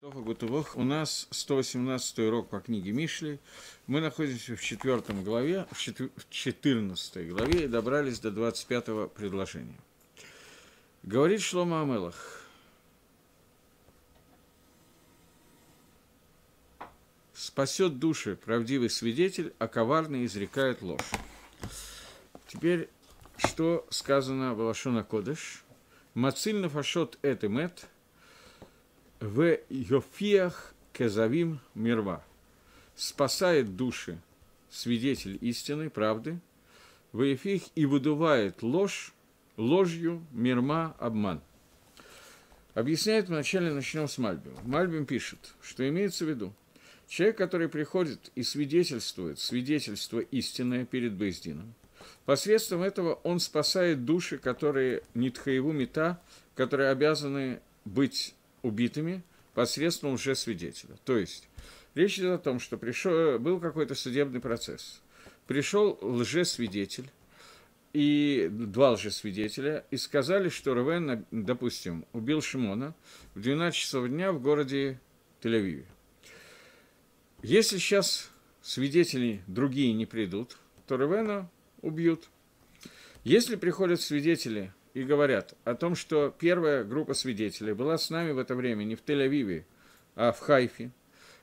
Тоха Гутувох, у нас 118 урок по книге Мишли. Мы находимся в 4 главе, в 14 главе и добрались до 25 предложения. Говорит Шлома Амелах. Спасет души правдивый свидетель, а коварный изрекает ложь. Теперь, что сказано в Лашона Кодыш? Мацильна фашот эт и в Йофиях Кезавим Мирва. Спасает души свидетель истины, правды, в Йофиях и выдувает ложь, ложью мирма обман. Объясняет вначале, начнем с Мальбима. Мальбим пишет, что имеется в виду, человек, который приходит и свидетельствует, свидетельство истинное перед Бездином, посредством этого он спасает души, которые нитхаеву мета, которые обязаны быть убитыми посредством уже свидетеля. То есть речь идет о том, что пришел, э, был какой-то судебный процесс. Пришел лжесвидетель, и два лжесвидетеля, и сказали, что Ревен, допустим, убил Шимона в 12 часов дня в городе Тель-Авиве. Если сейчас свидетели другие не придут, то Ревена убьют. Если приходят свидетели, и говорят о том, что первая группа свидетелей была с нами в это время не в Тель-Авиве, а в Хайфе,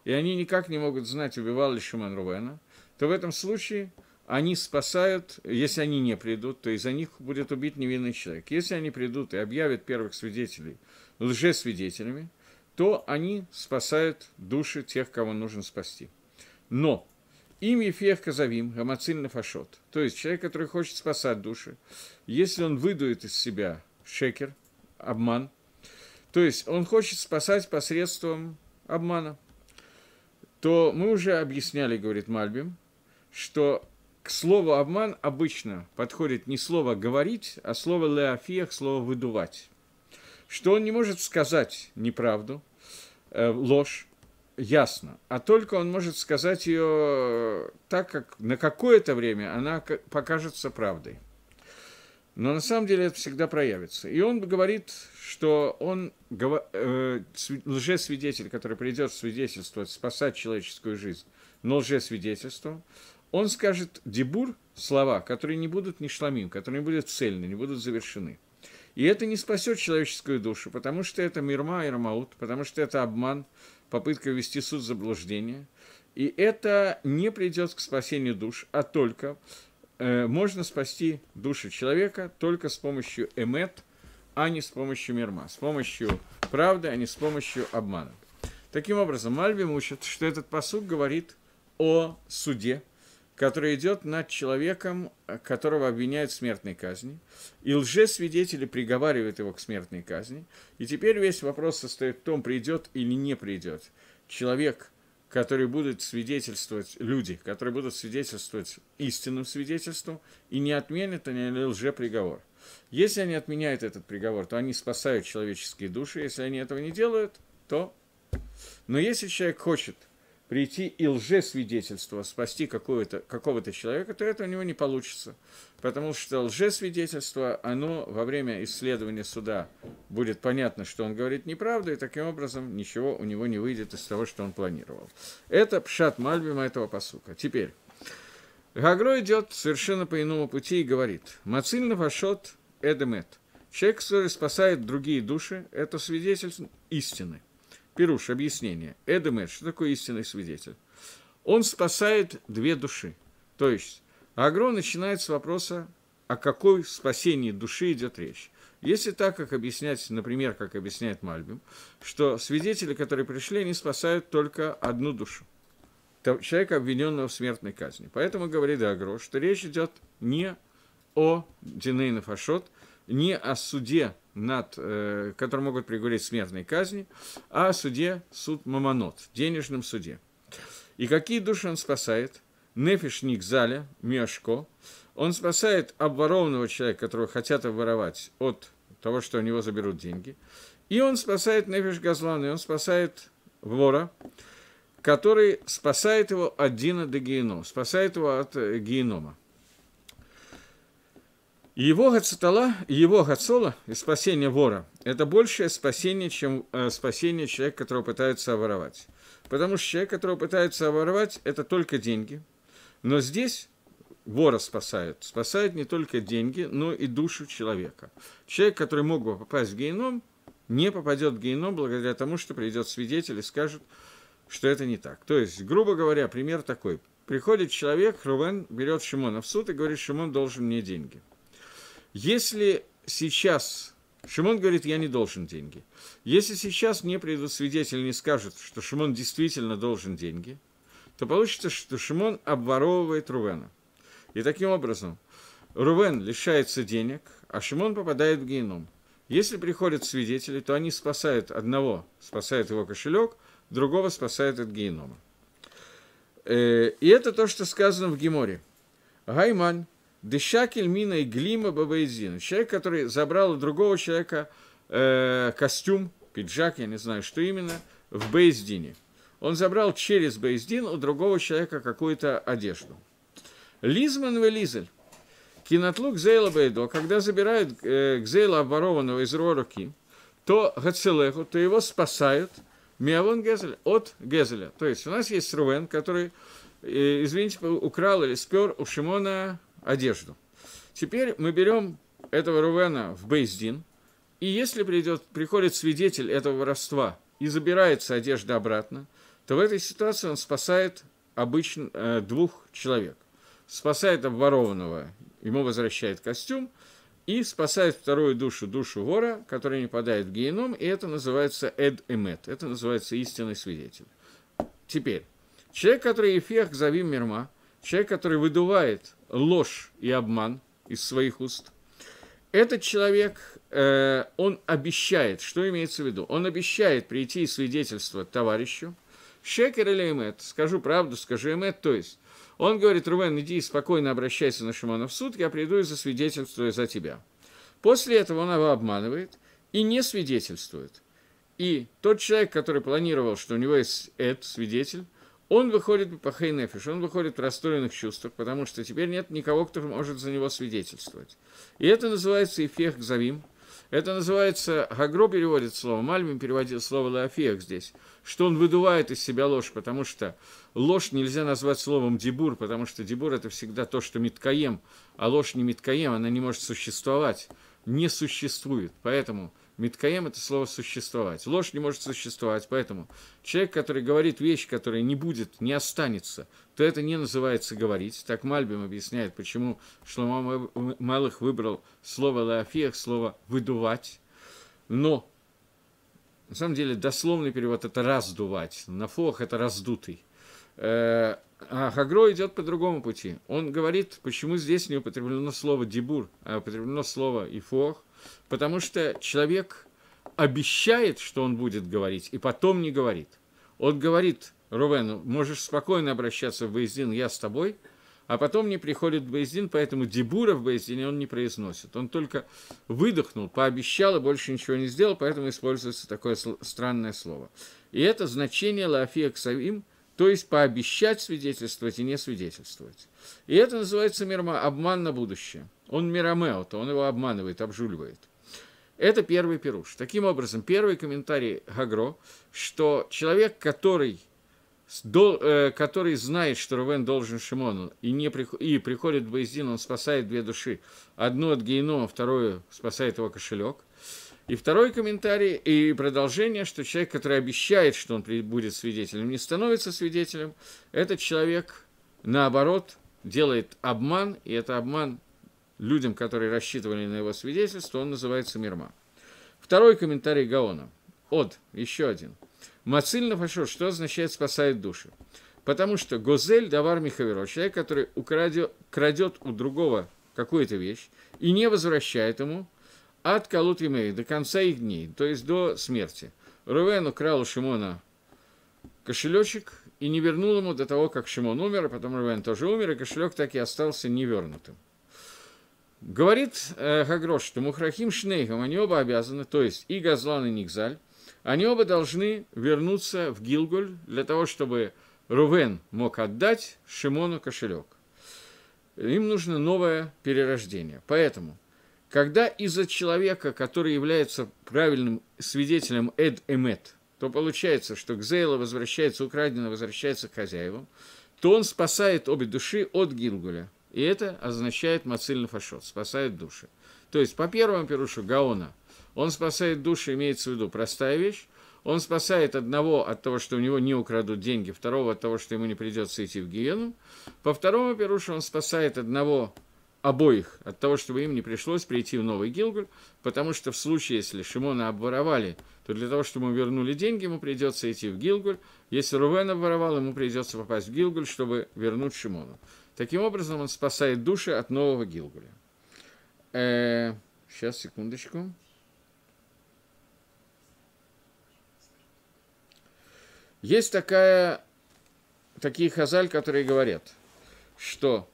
и они никак не могут знать, убивал ли Шимон Рувена, то в этом случае они спасают, если они не придут, то из-за них будет убит невинный человек. Если они придут и объявят первых свидетелей лжесвидетелями, то они спасают души тех, кого нужно спасти. Но им Ефех Казавим, Гамацин Нафашот, то есть человек, который хочет спасать души, если он выдует из себя шекер, обман, то есть он хочет спасать посредством обмана, то мы уже объясняли, говорит Мальбим, что к слову «обман» обычно подходит не слово «говорить», а слово «леофиях», слово «выдувать». Что он не может сказать неправду, э, ложь, ясно, а только он может сказать ее э, так, как на какое-то время она покажется правдой. Но на самом деле это всегда проявится. И он говорит, что он, э, лжесвидетель, который придет свидетельствовать, спасать человеческую жизнь, но лжесвидетельством, он скажет дебур слова, которые не будут ни шламим, которые не будут цельны, не будут завершены. И это не спасет человеческую душу, потому что это мирма и рамаут, потому что это обман – попытка ввести суд в заблуждение. И это не придет к спасению душ, а только э, можно спасти души человека только с помощью эмет, а не с помощью мирма, с помощью правды, а не с помощью обмана. Таким образом, Мальбим учит, что этот посуд говорит о суде, который идет над человеком, которого обвиняют в смертной казни, и лжесвидетели приговаривают его к смертной казни. И теперь весь вопрос состоит в том, придет или не придет человек, который будет свидетельствовать, люди, которые будут свидетельствовать истинным свидетельством, и не отменят они лжеприговор. Если они отменяют этот приговор, то они спасают человеческие души, если они этого не делают, то... Но если человек хочет прийти и лжесвидетельство, спасти какого-то какого -то человека, то это у него не получится. Потому что лжесвидетельство, оно во время исследования суда будет понятно, что он говорит неправду, и таким образом ничего у него не выйдет из того, что он планировал. Это пшат Мальбима этого посука. Теперь. Гагро идет совершенно по иному пути и говорит, «Мацильна пошот эдемет». Человек, который спасает другие души, это свидетель истины. Пируш, объяснение. Эдемет, что такое истинный свидетель? Он спасает две души. То есть Агро начинает с вопроса, о какой спасении души идет речь. Если так, как объяснять, например, как объясняет Мальбим, что свидетели, которые пришли, они спасают только одну душу человека, обвиненного в смертной казни. Поэтому говорит Агро, что речь идет не о Динейна Фашот, не о суде над, э, которые могут приговорить смертной казни, а о суде суд Мамонот, денежном суде. И какие души он спасает? Нефишник Заля, Мешко. Он спасает обворованного человека, которого хотят обворовать, от того, что у него заберут деньги. И он спасает Нефиш Газлан, и он спасает вора, который спасает его от Дина до Генома, спасает его от э, Генома его гацитала, и его гацола, и спасение вора – это большее спасение, чем э, спасение человека, которого пытаются оборовать. Потому что человек, которого пытаются оборовать, это только деньги. Но здесь вора спасают. Спасают не только деньги, но и душу человека. Человек, который мог бы попасть в геном, не попадет в геном благодаря тому, что придет свидетель и скажет, что это не так. То есть, грубо говоря, пример такой. Приходит человек, Рувен берет Шимона в суд и говорит, Шимон должен мне деньги – если сейчас Шимон говорит, я не должен деньги. Если сейчас мне придут свидетели и не скажут, что Шимон действительно должен деньги, то получится, что Шимон обворовывает Рувена. И таким образом Рувен лишается денег, а Шимон попадает в геном. Если приходят свидетели, то они спасают одного, спасают его кошелек, другого спасают от генома. Э, и это то, что сказано в Геморе. Гайман. Дышакель мина и глима бабаизин. Человек, который забрал у другого человека э, костюм, пиджак, я не знаю, что именно, в Бейздине. Он забрал через Бейздин у другого человека какую-то одежду. Лизман Велизель. Кинотлук Зейла Бейдо, когда забирают э, Гзейла обворованного из его руки, то Гацелеху, то его спасают Миавон Гезель от Гезеля. То есть у нас есть Рувен, который, э, извините, украл или спер у Шимона одежду. Теперь мы берем этого Рувена в Бейздин, и если придет, приходит свидетель этого воровства и забирается одежда обратно, то в этой ситуации он спасает обычно э, двух человек. Спасает обворованного, ему возвращает костюм, и спасает вторую душу, душу вора, которая не падает в геном, и это называется эд эмет, это называется истинный свидетель. Теперь, человек, который эффект завим мирма, человек, который выдувает ложь и обман из своих уст. Этот человек, э, он обещает, что имеется в виду? Он обещает прийти и свидетельствовать товарищу. Шекер или эмет, скажу правду, скажу эмет, то есть он говорит, Рувен, иди и спокойно обращайся на Шимона в суд, я приду и засвидетельствую за тебя. После этого он его обманывает и не свидетельствует. И тот человек, который планировал, что у него есть этот свидетель, он выходит по Пахейнефиш, он выходит в расстроенных чувствах, потому что теперь нет никого, кто может за него свидетельствовать. И это называется эффект Завим. Это называется, Гагро переводит слово, Мальмин переводил слово Лаофех здесь, что он выдувает из себя ложь, потому что ложь нельзя назвать словом дебур, потому что дебур – это всегда то, что Миткаем, а ложь не Миткаем, она не может существовать, не существует. Поэтому – Миткаем – это слово «существовать». Ложь не может существовать, поэтому человек, который говорит вещь, которая не будет, не останется, то это не называется «говорить». Так Мальбим объясняет, почему Шлома Малых выбрал слово «лаофех», слово «выдувать». Но, на самом деле, дословный перевод – это «раздувать». «Нафох» – это «раздутый». Э, а Хагро идет по другому пути. Он говорит, почему здесь не употреблено слово «дебур», а употреблено слово «ифох», Потому что человек обещает, что он будет говорить, и потом не говорит. Он говорит Рувену, можешь спокойно обращаться в Бейздин, я с тобой, а потом не приходит Бейздин, поэтому Дебура в Бейздине он не произносит. Он только выдохнул, пообещал и больше ничего не сделал, поэтому используется такое странное слово. И это значение Лафия Ксавим – то есть пообещать свидетельствовать и не свидетельствовать. И это называется мирма, обман на будущее. Он миромеота, он его обманывает, обжуливает. Это первый пируш. Таким образом, первый комментарий Гагро, что человек, который, э, который знает, что Рувен должен Шимону, и, не, и приходит в Боездин, он спасает две души. Одну от генома, вторую спасает его кошелек. И второй комментарий, и продолжение, что человек, который обещает, что он будет свидетелем, не становится свидетелем, этот человек, наоборот, делает обман, и это обман людям, которые рассчитывали на его свидетельство, он называется Мирма. Второй комментарий Гаона. От, еще один. Мациль пошел, что означает «спасает души»? Потому что Гозель Давар Михаверо, человек, который украдет, крадет у другого какую-то вещь и не возвращает ему, от Калут до конца их дней, то есть до смерти. Рувен украл у Шимона кошелечек и не вернул ему до того, как Шимон умер, а потом Рувен тоже умер, и кошелек так и остался невернутым. Говорит э, Хагрош, что Мухрахим Шнейхам, они оба обязаны, то есть и Газлан, и Нигзаль, они оба должны вернуться в Гилгуль для того, чтобы Рувен мог отдать Шимону кошелек. Им нужно новое перерождение. Поэтому – когда из-за человека, который является правильным свидетелем Эд Эмет, то получается, что Гзейла возвращается, украдено возвращается к хозяевам, то он спасает обе души от Гилгуля. И это означает Мацильна Фашот, спасает души. То есть, по первому пирушу Гаона, он спасает души, имеется в виду простая вещь, он спасает одного от того, что у него не украдут деньги, второго от того, что ему не придется идти в Гиену. По второму пирушу он спасает одного обоих от того, чтобы им не пришлось прийти в Новый Гилгур, потому что в случае, если Шимона обворовали, то для того, чтобы ему вернули деньги, ему придется идти в Гилгур. Если Рувен обворовал, ему придется попасть в Гилгур, чтобы вернуть Шимона. Таким образом, он спасает души от Нового Гилгуля. Э, сейчас, секундочку. Есть такая, такие хазаль, которые говорят, что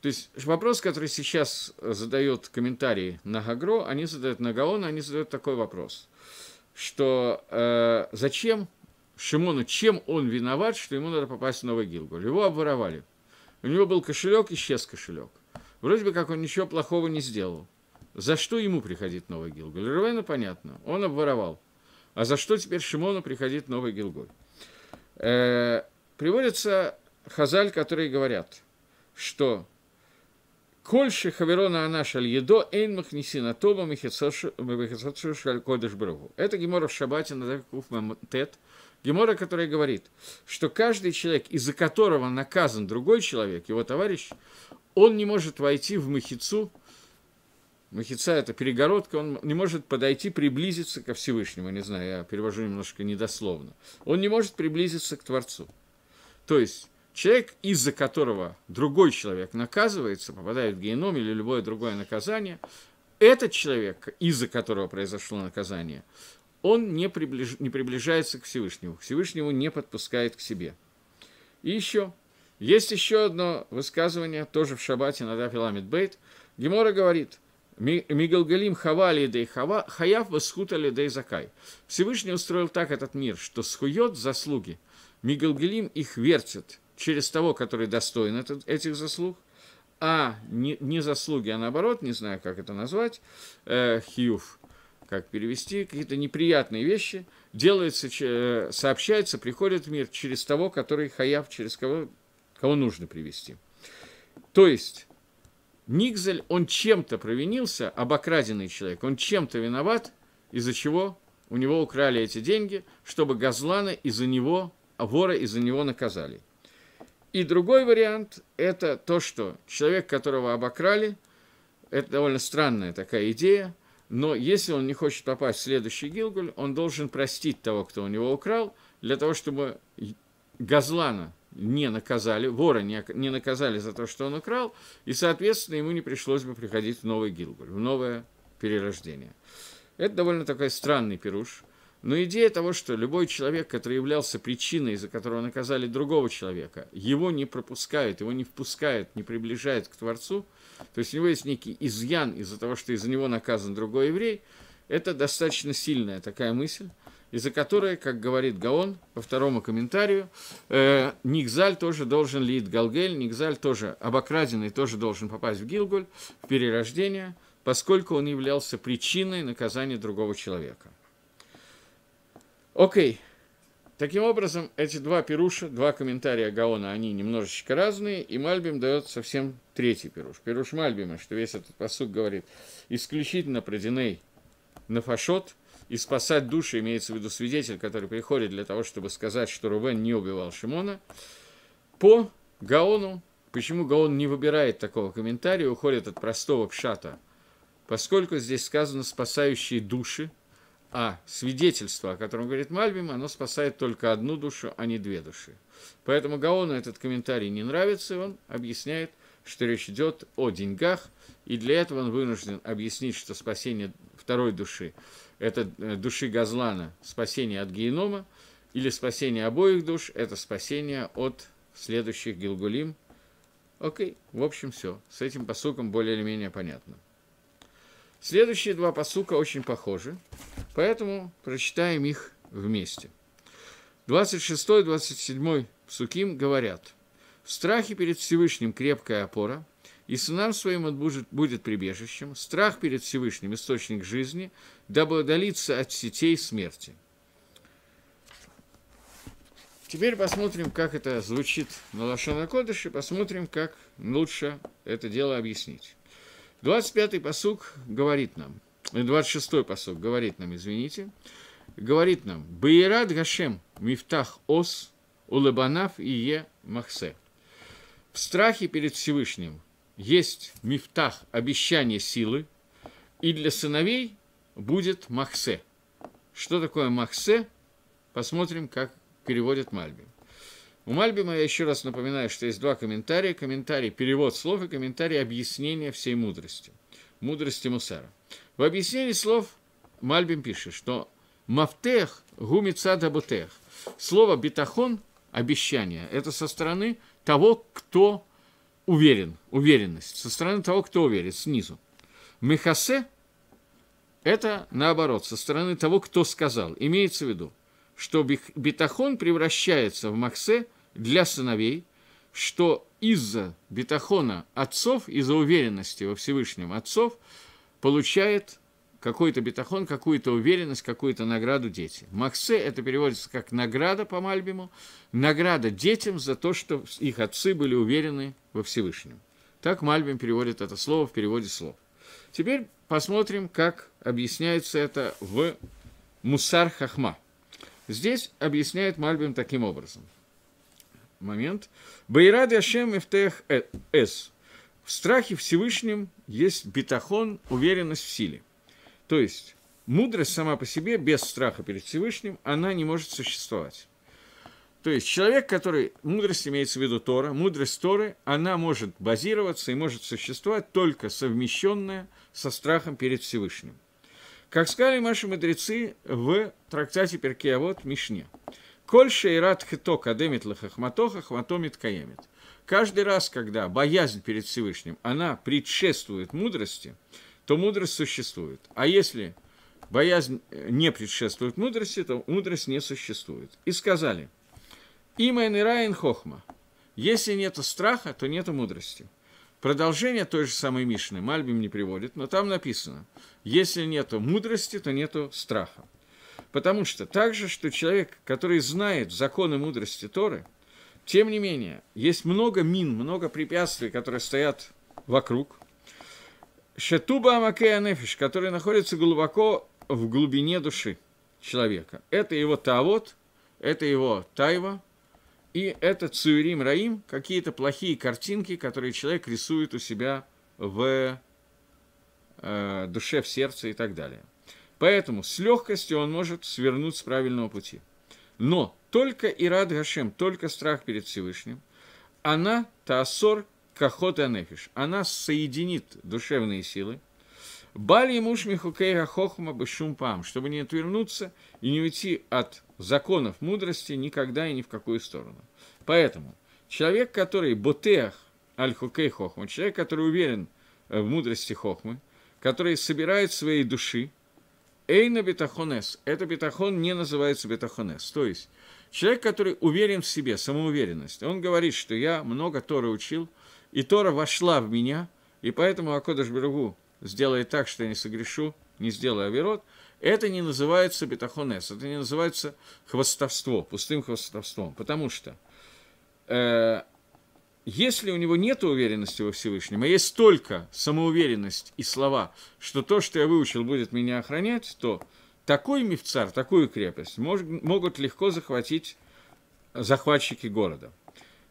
то есть вопрос, который сейчас э, задает комментарии на Гагро, они задают на Гаона, они задают такой вопрос, что э, зачем Шимону, чем он виноват, что ему надо попасть в Новый Гилгуль? Его обворовали. У него был кошелек, исчез кошелек. Вроде бы как он ничего плохого не сделал. За что ему приходит Новый Гилгуль? Рвена понятно, он обворовал. А за что теперь Шимону приходит Новый Гилгуль? Э, приводится Хазаль, которые говорят, что Кольше Хаверона Анаш Аль-Едо Эйн Махнисина Тоба Махисатшу Шалькодыш Брагу. Это Гемора в Шабате на Давикуф Тет. Гемора, которая говорит, что каждый человек, из-за которого наказан другой человек, его товарищ, он не может войти в Махицу, Махица – это перегородка, он не может подойти, приблизиться ко Всевышнему, не знаю, я перевожу немножко недословно. Он не может приблизиться к Творцу. То есть, Человек, из-за которого другой человек наказывается, попадает в геном или любое другое наказание, этот человек, из-за которого произошло наказание, он не, приближ... не приближается к Всевышнему, к Всевышнему не подпускает к себе. И еще, есть еще одно высказывание, тоже в Шабате на Дафи Бейт. Гемора говорит, Мигалгалим хавали дей хава, хаяв восхутали дей закай. Всевышний устроил так этот мир, что схует заслуги, Мигалгалим их вертит, через того, который достоин этот, этих заслуг, а не, не заслуги, а наоборот, не знаю, как это назвать, э, хьюф, как перевести, какие-то неприятные вещи делается, э, сообщаются, приходят в мир через того, который хаяв, через кого, кого нужно привести. То есть, Никзель, он чем-то провинился, обокраденный человек, он чем-то виноват, из-за чего у него украли эти деньги, чтобы Газлана из-за него, вора из-за него наказали. И другой вариант – это то, что человек, которого обокрали, это довольно странная такая идея, но если он не хочет попасть в следующий Гилгуль, он должен простить того, кто у него украл, для того, чтобы Газлана не наказали, вора не, наказали за то, что он украл, и, соответственно, ему не пришлось бы приходить в новый Гилгуль, в новое перерождение. Это довольно такой странный пируш. Но идея того, что любой человек, который являлся причиной, из-за которого наказали другого человека, его не пропускают, его не впускают, не приближают к Творцу, то есть у него есть некий изъян из-за того, что из-за него наказан другой еврей, это достаточно сильная такая мысль, из-за которой, как говорит Гаон по второму комментарию, э, Никзаль тоже должен лить Галгель, Никзаль тоже обокраденный тоже должен попасть в Гилгуль, в перерождение, поскольку он являлся причиной наказания другого человека. Окей. Таким образом, эти два пируша, два комментария Гаона, они немножечко разные, и Мальбим дает совсем третий пируш. Пируш Мальбима, что весь этот посуд говорит исключительно про Диней на фашот, и спасать души имеется в виду свидетель, который приходит для того, чтобы сказать, что Рувен не убивал Шимона, по Гаону, почему Гаон не выбирает такого комментария, уходит от простого пшата, поскольку здесь сказано «спасающие души», а свидетельство, о котором говорит Мальбим, оно спасает только одну душу, а не две души. Поэтому Гаону этот комментарий не нравится, и он объясняет, что речь идет о деньгах, и для этого он вынужден объяснить, что спасение второй души, это э, души Газлана, спасение от генома, или спасение обоих душ, это спасение от следующих Гилгулим. Окей, в общем, все. С этим посуком более или менее понятно. Следующие два посука очень похожи, поэтому прочитаем их вместе. 26-27 псуким говорят, «В страхе перед Всевышним крепкая опора, и сынам своим он будет, будет прибежищем, страх перед Всевышним – источник жизни, дабы удалиться от сетей смерти». Теперь посмотрим, как это звучит на Лошона Кодыше, посмотрим, как лучше это дело объяснить. 25-й посук говорит нам, 26-й э, посук говорит нам, извините, говорит нам, «Баират Гашем мифтах ос улыбанав и е махсе». В страхе перед Всевышним есть мифтах, обещание силы, и для сыновей будет махсе. Что такое махсе? Посмотрим, как переводит Мальбим. У Мальбима я еще раз напоминаю, что есть два комментария. Комментарий – перевод слов и комментарий – объяснение всей мудрости. Мудрости Мусара. В объяснении слов Мальбим пишет, что «мафтех гумицад абутех» Слово «бетахон» – обещание. Это со стороны того, кто уверен, уверенность. Со стороны того, кто уверен, снизу. Мехасе – это, наоборот, со стороны того, кто сказал. Имеется в виду, что бетахон превращается в махсе – для сыновей, что из-за бетахона отцов, из-за уверенности во Всевышнем отцов, получает какой-то бетахон, какую-то уверенность, какую-то награду дети. Максе это переводится как награда по Мальбиму, награда детям за то, что их отцы были уверены во Всевышнем. Так Мальбим переводит это слово в переводе слов. Теперь посмотрим, как объясняется это в Мусар Хахма. Здесь объясняет Мальбим таким образом – момент. Байради Ашем Эфтех С. В страхе Всевышнем есть бетахон, уверенность в силе. То есть мудрость сама по себе, без страха перед Всевышним, она не может существовать. То есть человек, который, мудрость имеется в виду Тора, мудрость Торы, она может базироваться и может существовать только совмещенная со страхом перед Всевышним. Как сказали наши мудрецы в трактате Перкеавод Мишне – Коль шейрат хито кадемит лахахмато, хахмато каемит. Каждый раз, когда боязнь перед Всевышним, она предшествует мудрости, то мудрость существует. А если боязнь э, не предшествует мудрости, то мудрость не существует. И сказали, имэн и раин хохма. Если нет страха, то нет мудрости. Продолжение той же самой Мишны Мальбим не приводит, но там написано, если нет мудрости, то нет страха. Потому что так же, что человек, который знает законы мудрости Торы, тем не менее, есть много мин, много препятствий, которые стоят вокруг. Шетуба Амакея Нефиш, который находится глубоко в глубине души человека. Это его Таавот, это его Тайва, и это Цуирим Раим, какие-то плохие картинки, которые человек рисует у себя в э, душе, в сердце и так далее. Поэтому с легкостью он может свернуть с правильного пути. Но только Ирад Гашем, только страх перед Всевышним, она, Таасор, Кахот Анефиш, она соединит душевные силы, Бали и муж Михукейра Хохма Бешум Пам, чтобы не отвернуться и не уйти от законов мудрости никогда и ни в какую сторону. Поэтому человек, который Ботеах Аль-Хукей Хохма, человек, который уверен в мудрости Хохмы, который собирает свои души Эйна бетахонес. Это бетахон не называется бетахонес. То есть человек, который уверен в себе, самоуверенность, он говорит, что я много Тора учил, и Тора вошла в меня, и поэтому Акодыш бергу сделает так, что я не согрешу, не сделаю Аверот, это не называется бетахонес, это не называется хвостовство, пустым хвостовством, потому что э, если у него нет уверенности во Всевышнем, а есть только самоуверенность и слова, что то, что я выучил, будет меня охранять, то такой мифцар, такую крепость мож, могут легко захватить захватчики города,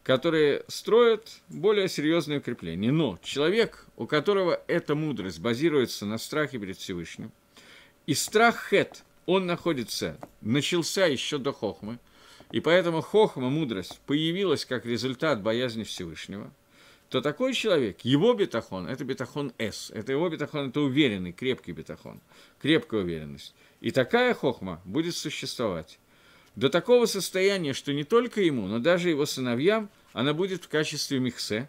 которые строят более серьезные укрепления. Но человек, у которого эта мудрость базируется на страхе перед Всевышним, и страх хет, он находится, начался еще до хохмы, и поэтому хохма, мудрость, появилась как результат боязни Всевышнего, то такой человек, его бетахон, это бетахон С, это его бетахон, это уверенный, крепкий бетахон, крепкая уверенность. И такая хохма будет существовать до такого состояния, что не только ему, но даже его сыновьям она будет в качестве михсе.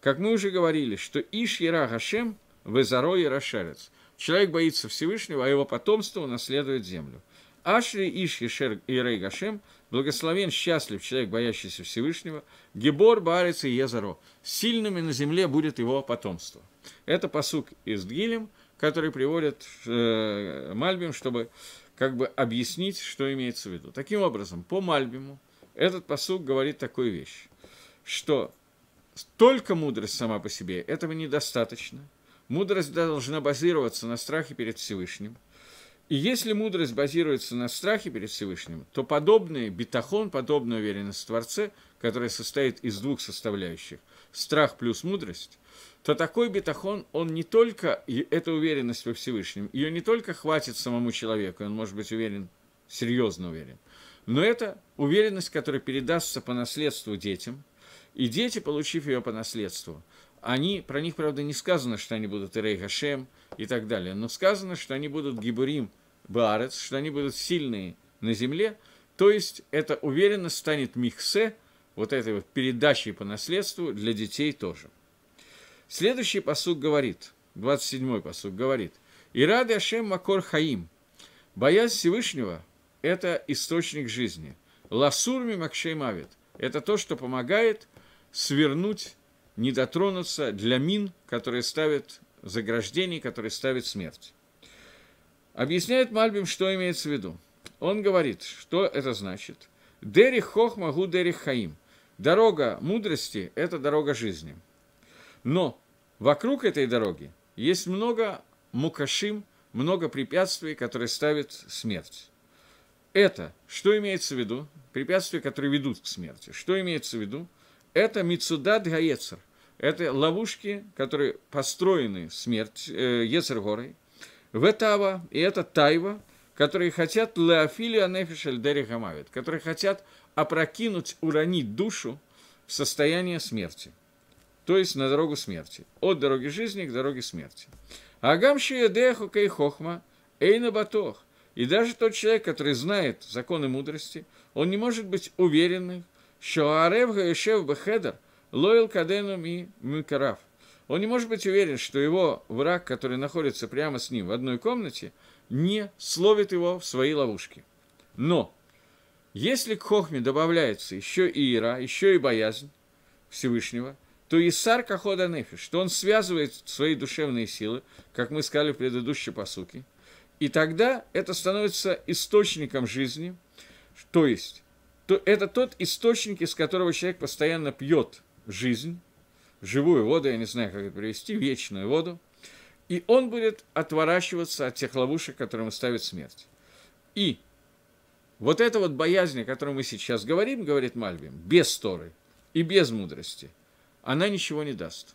Как мы уже говорили, что Иш Ера Гашем Везаро Ярашарец. Человек боится Всевышнего, а его потомство унаследует землю. Ашри Иш Ешер Ирей Гашем – Благословен, счастлив человек, боящийся Всевышнего, Гебор, Баарец и Езаро. Сильными на земле будет его потомство. Это посук из Дгилем, который приводит э, Мальбим, чтобы как бы объяснить, что имеется в виду. Таким образом, по Мальбиму этот посук говорит такую вещь, что только мудрость сама по себе этого недостаточно. Мудрость должна базироваться на страхе перед Всевышним – и если мудрость базируется на страхе перед Всевышним, то подобный бетахон, подобная уверенность в Творце, которая состоит из двух составляющих – страх плюс мудрость, то такой бетахон, он не только, и эта уверенность во Всевышнем, ее не только хватит самому человеку, он может быть уверен, серьезно уверен, но это уверенность, которая передастся по наследству детям, и дети, получив ее по наследству – они, про них, правда, не сказано, что они будут Ирей и так далее, но сказано, что они будут Гибурим Баарец, что они будут сильные на земле, то есть это уверенно станет михсе, вот этой вот передачей по наследству для детей тоже. Следующий посуд говорит, 27-й посуд говорит, «Ирады Ашем Макор Хаим, боязнь Всевышнего – это источник жизни, ласурми Макшей Мавит – это то, что помогает свернуть не дотронуться для мин, которые ставят заграждений, которые ставят смерть. Объясняет Мальбим, что имеется в виду. Он говорит, что это значит. «Дерих хох могу дерих хаим». Дорога мудрости – это дорога жизни. Но вокруг этой дороги есть много мукашим, много препятствий, которые ставят смерть. Это, что имеется в виду? Препятствия, которые ведут к смерти. Что имеется в виду? Это мицудат гаецер. Это ловушки, которые построены смерть э, Ецергорой. Ветава и это Тайва, которые хотят Леофилия Нефишель Дери Хамавит, которые хотят опрокинуть, уронить душу в состояние смерти. То есть на дорогу смерти. От дороги жизни к дороге смерти. Агамшия Деху Кейхохма Эйна Батох. И даже тот человек, который знает законы мудрости, он не может быть уверенным, что аревга Гаешев Бехедер – Лоил Кадену Ми Микараф. Он не может быть уверен, что его враг, который находится прямо с ним в одной комнате, не словит его в свои ловушки. Но если к хохме добавляется еще и ира, еще и боязнь Всевышнего, то Исар Кахода Нефиш, что он связывает свои душевные силы, как мы сказали в предыдущей посуке, и тогда это становится источником жизни, то есть то это тот источник, из которого человек постоянно пьет – жизнь, живую воду, я не знаю, как это перевести, вечную воду, и он будет отворачиваться от тех ловушек, которые ему ставит смерть. И вот эта вот боязнь, о которой мы сейчас говорим, говорит Мальвим без Торы и без мудрости, она ничего не даст.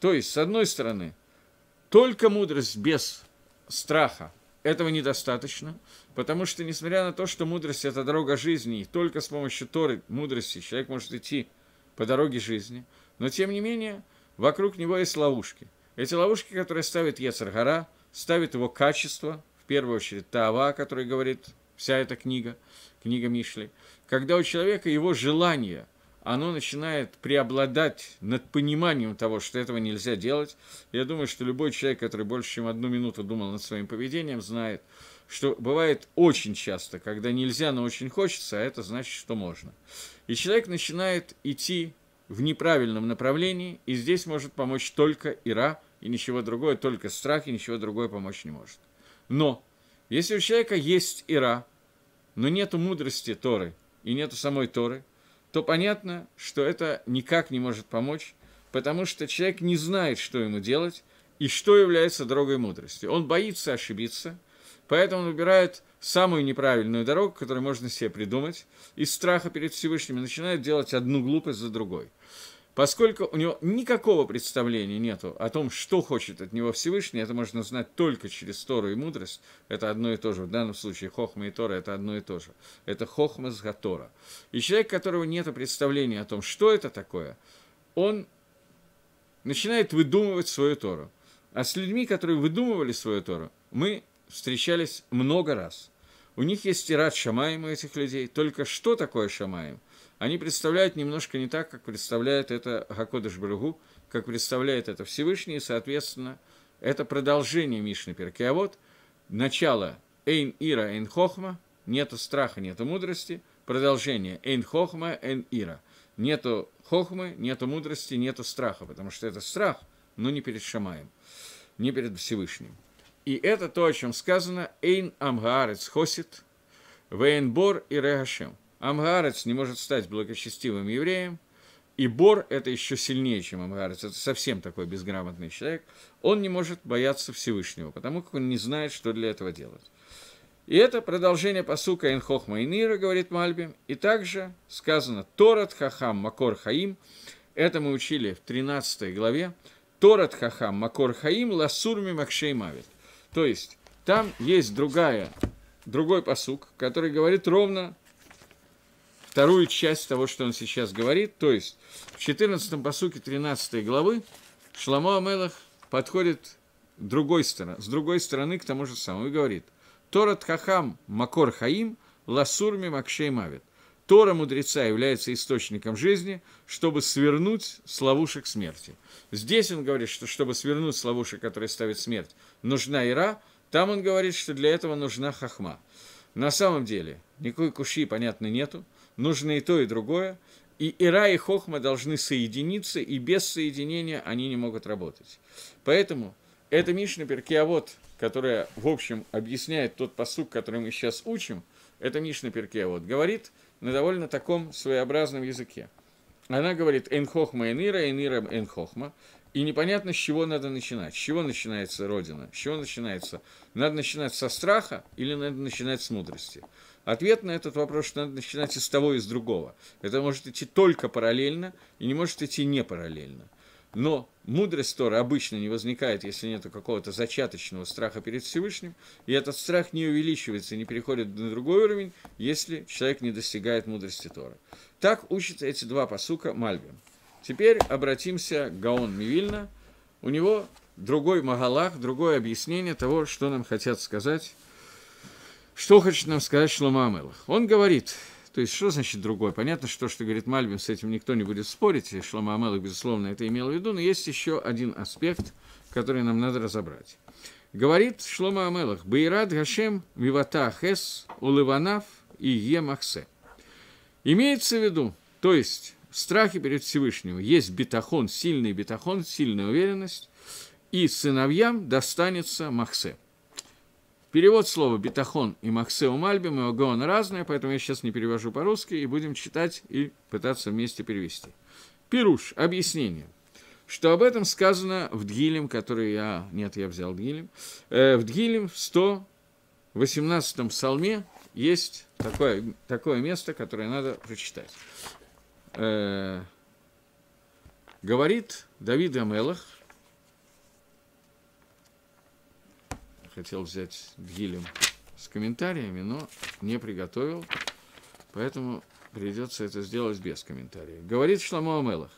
То есть, с одной стороны, только мудрость без страха, этого недостаточно, потому что, несмотря на то, что мудрость – это дорога жизни, и только с помощью Торы, мудрости, человек может идти – по дороге жизни, но тем не менее вокруг него есть ловушки. Эти ловушки, которые ставит Ецаргара, ставит его качество, в первую очередь Таава, о которой говорит вся эта книга, книга Мишли, когда у человека его желание – оно начинает преобладать над пониманием того, что этого нельзя делать. Я думаю, что любой человек, который больше, чем одну минуту думал над своим поведением, знает, что бывает очень часто, когда нельзя, но очень хочется, а это значит, что можно. И человек начинает идти в неправильном направлении, и здесь может помочь только ира, и ничего другое, только страх, и ничего другое помочь не может. Но если у человека есть ира, но нету мудрости Торы и нету самой Торы, то понятно, что это никак не может помочь, потому что человек не знает, что ему делать и что является дорогой мудрости. Он боится ошибиться – Поэтому он выбирает самую неправильную дорогу, которую можно себе придумать, из страха перед Всевышним и начинает делать одну глупость за другой. Поскольку у него никакого представления нет о том, что хочет от него Всевышний, это можно знать только через Тору и мудрость, это одно и то же, в данном случае Хохма и Тора – это одно и то же, это Хохма с Гатора. И человек, у которого нет представления о том, что это такое, он начинает выдумывать свою Тору. А с людьми, которые выдумывали свою Тору, мы встречались много раз. У них есть тират Шамаем у этих людей. Только что такое Шамаем? Они представляют немножко не так, как представляет это Гакодыш Бругу, как представляет это Всевышний, и, соответственно, это продолжение Мишны А вот начало Эйн Ира, Эйн Хохма, нету страха, нету мудрости, продолжение Эйн Хохма, Эйн Ира. Нету хохмы, нету мудрости, нету страха, потому что это страх, но не перед Шамаем, не перед Всевышним. И это то, о чем сказано «Эйн Амгарец Хосит», «Вейн Бор» и «Регашем». Амгарец не может стать благочестивым евреем, и Бор – это еще сильнее, чем Амгарец, это совсем такой безграмотный человек, он не может бояться Всевышнего, потому как он не знает, что для этого делать. И это продолжение посука Энхох Майнира, говорит Мальбим, и также сказано «Торат Хахам Макор Хаим», это мы учили в 13 главе, «Торат Хахам Макор Хаим Ласурми Макшей Мавит». То есть, там есть другая, другой посук, который говорит ровно вторую часть того, что он сейчас говорит. То есть, в 14 посуке 13 главы Шламо Амелах подходит другой стороны, с другой стороны к тому же самому и говорит «Торат хахам макор хаим ласурми макшей мавит». Тора мудреца является источником жизни, чтобы свернуть с ловушек смерти. Здесь он говорит, что чтобы свернуть с ловушек, которые ставит смерть, нужна ира, там он говорит, что для этого нужна хахма. На самом деле, никакой куши, понятно, нету, нужно и то, и другое, и Ира и Хохма должны соединиться, и без соединения они не могут работать. Поэтому это Мишна Перкиавод, которая, в общем, объясняет тот посук, который мы сейчас учим, это Мишна Перкиавод, говорит – на довольно таком своеобразном языке. Она говорит «Эн хохма энира, энира эн И непонятно, с чего надо начинать. С чего начинается Родина? С чего начинается? Надо начинать со страха или надо начинать с мудрости? Ответ на этот вопрос, что надо начинать из того и из другого. Это может идти только параллельно и не может идти не параллельно но мудрость Тора обычно не возникает, если нет какого-то зачаточного страха перед Всевышним, и этот страх не увеличивается, не переходит на другой уровень, если человек не достигает мудрости Тора. Так учат эти два посука Мальбим. Теперь обратимся к Гаон Мивильна. У него другой Магалах, другое объяснение того, что нам хотят сказать, что хочет нам сказать Шлома Амелах. Он говорит, то есть, что значит другой? Понятно, что, что говорит Мальбим с этим никто не будет спорить, и Шлома Амелах, безусловно, это имел в виду, но есть еще один аспект, который нам надо разобрать. Говорит Шлома Амелах, «Баират Гашем Вивата Хес Улыванав и Емахсе». Имеется в виду, то есть, страхи перед Всевышним. Есть бетахон, сильный бетахон, сильная уверенность, и сыновьям достанется Махсе – Перевод слова «бетахон» и «максеум альбим» и «огон» разные, поэтому я сейчас не перевожу по-русски, и будем читать и пытаться вместе перевести. Пируш, объяснение – что об этом сказано в Дгилем, который я... Нет, я взял Дгилем. Э, в Дгилем в 118-м псалме есть такое, такое место, которое надо прочитать. Э, говорит Давид Амелах, хотел взять Гилем с комментариями, но не приготовил, поэтому придется это сделать без комментариев. Говорит Шламо Амелах.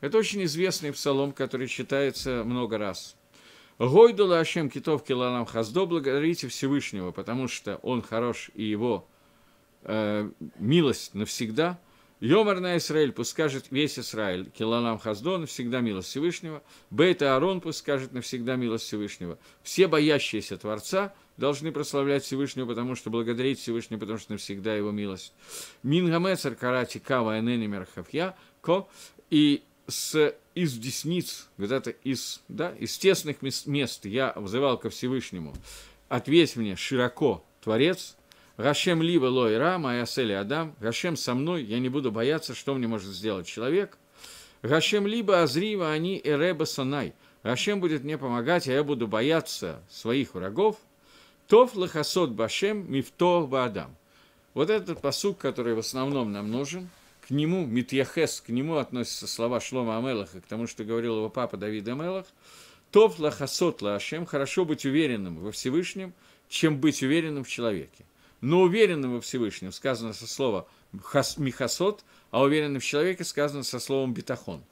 Это очень известный псалом, который читается много раз. Гойдула Ашем Китов киланам Хаздо, благодарите Всевышнего, потому что он хорош и его э, милость навсегда – Йомар Израиль, пусть скажет весь Израиль, Киланам Хаздон, всегда милость Всевышнего, Бейта Аарон, пусть скажет навсегда милость Всевышнего. Все боящиеся Творца должны прославлять Всевышнего, потому что благодарить Всевышнего, потому что навсегда его милость. Мингамецер Карати Кава Энени Мерхавья Ко, и с, из десниц, когда-то из, да, из тесных мест я взывал ко Всевышнему, ответь мне широко, Творец, Рашем либо лой ра, моя а цель Адам, Рашем со мной, я не буду бояться, что мне может сделать человек. Рашем либо азрива они эреба санай, Рашем будет мне помогать, а я буду бояться своих врагов. Тов лахасот башем мифто баадам. Вот этот посук, который в основном нам нужен, к нему, Митьяхес, к нему относятся слова Шлома Амелаха, к тому, что говорил его папа Давид Амелах, «Тов лахасот лашем» – «хорошо быть уверенным во Всевышнем, чем быть уверенным в человеке» но уверенным во Всевышнем сказано со слова «михасот», а уверенным в человеке сказано со словом битахон.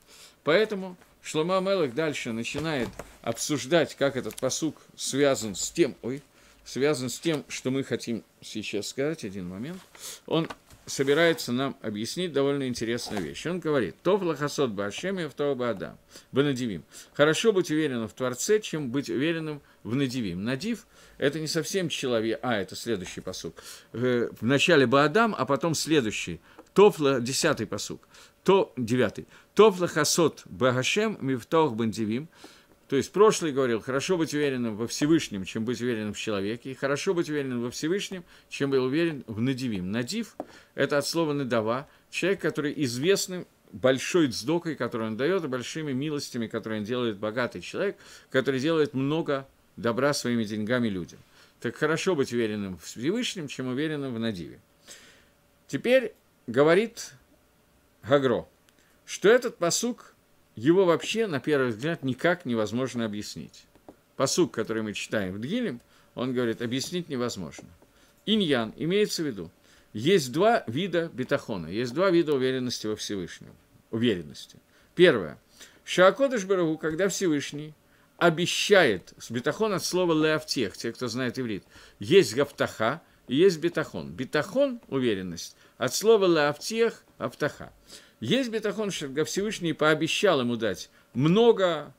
Поэтому Шлома Мелых дальше начинает обсуждать, как этот посук связан с тем, ой, связан с тем, что мы хотим сейчас сказать, один момент. Он собирается нам объяснить довольно интересную вещь. Он говорит, «Тоф лахасот башем и втоа баадам, бенадивим». Хорошо быть уверенным в Творце, чем быть уверенным в надивим. Надив – это не совсем человек, а, это следующий посук. Э, Вначале баадам, а потом следующий. Тофла, десятый посук, то девятый. Тофла хасот багашем мифтох бандивим – то есть прошлый говорил, хорошо быть уверенным во Всевышнем, чем быть уверенным в человеке, и хорошо быть уверенным во Всевышнем, чем быть уверен в Надивим. Надив – это от слова «надава», человек, который известным большой дздокой, который он дает, и большими милостями, которые он делает богатый человек, который делает много добра своими деньгами людям. Так хорошо быть уверенным в Всевышнем, чем уверенным в Надиве. Теперь говорит Гагро, что этот посук – его вообще, на первый взгляд, никак невозможно объяснить. Посук, который мы читаем в Дгилем, он говорит, объяснить невозможно. Иньян имеется в виду, есть два вида бетахона, есть два вида уверенности во Всевышнем. Уверенности. Первое. Шаакодыш Барагу, когда Всевышний обещает, с бетахон от слова леавтех, те, кто знает иврит, есть гавтаха и есть бетахон. Бетахон, уверенность, от слова леавтех, автаха. Есть бетахон, что Всевышний пообещал ему дать много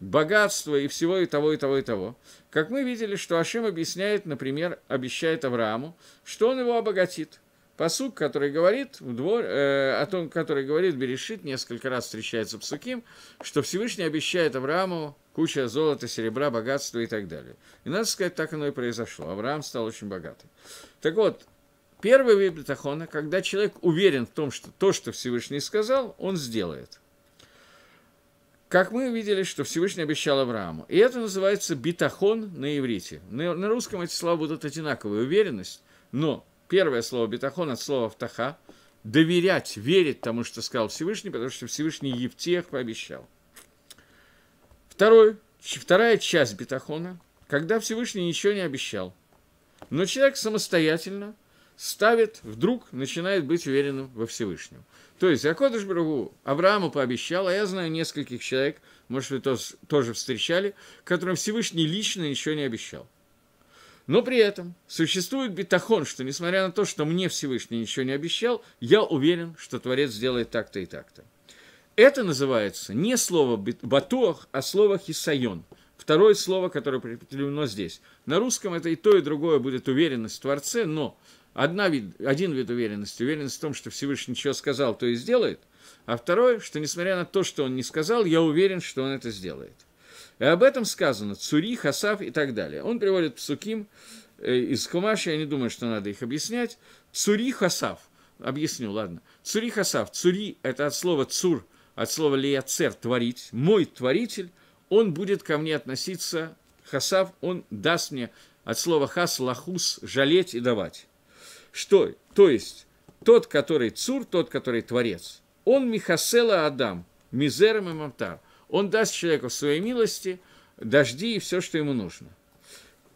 богатства и всего и того, и того, и того. Как мы видели, что Ашим объясняет, например, обещает Аврааму, что он его обогатит. Посук, который говорит, двор, э, о том, который говорит Берешит, несколько раз встречается Псуким, что Всевышний обещает Аврааму куча золота, серебра, богатства и так далее. И надо сказать, так оно и произошло. Авраам стал очень богатым. Так вот, Первый вид бетахона, когда человек уверен в том, что то, что Всевышний сказал, он сделает. Как мы увидели, что Всевышний обещал Аврааму. И это называется битахон на иврите. На, русском эти слова будут одинаковые, уверенность, но первое слово битахон от слова «втаха», доверять, верить тому, что сказал Всевышний, потому что Всевышний Евтех пообещал. Второй, вторая часть бетахона, когда Всевышний ничего не обещал, но человек самостоятельно – ставит, вдруг начинает быть уверенным во Всевышнем. То есть Акодыш Брагу Аврааму пообещал, а я знаю нескольких человек, может, вы тоже встречали, которым Всевышний лично ничего не обещал. Но при этом существует битахон, что несмотря на то, что мне Всевышний ничего не обещал, я уверен, что Творец сделает так-то и так-то. Это называется не слово «батуах», а слово «хисайон», Второе слово, которое прикреплено здесь. На русском это и то, и другое будет уверенность в Творце, но Одна вид, один вид уверенности, уверенность в том, что Всевышний ничего сказал, то и сделает, а второе, что несмотря на то, что он не сказал, я уверен, что он это сделает. И об этом сказано Цури, Хасав и так далее. Он приводит Псуким э, из Хумаши, я не думаю, что надо их объяснять. Цури, Хасав. Объясню, ладно. Цури, Хасав. Цури – это от слова цур, от слова лияцер – творить. Мой творитель, он будет ко мне относиться, Хасав, он даст мне от слова хас, лахус – жалеть и давать. Что? То есть, тот, который цур, тот, который творец, он Михасела Адам, мизером и мамтар. Он даст человеку своей милости дожди и все, что ему нужно.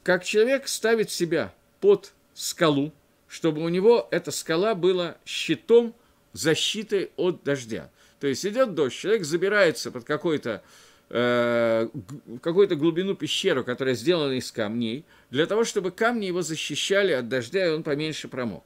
Как человек ставит себя под скалу, чтобы у него эта скала была щитом, защитой от дождя. То есть идет дождь, человек забирается под какой-то Э, какую-то глубину пещеру, которая сделана из камней, для того, чтобы камни его защищали от дождя, и он поменьше промок.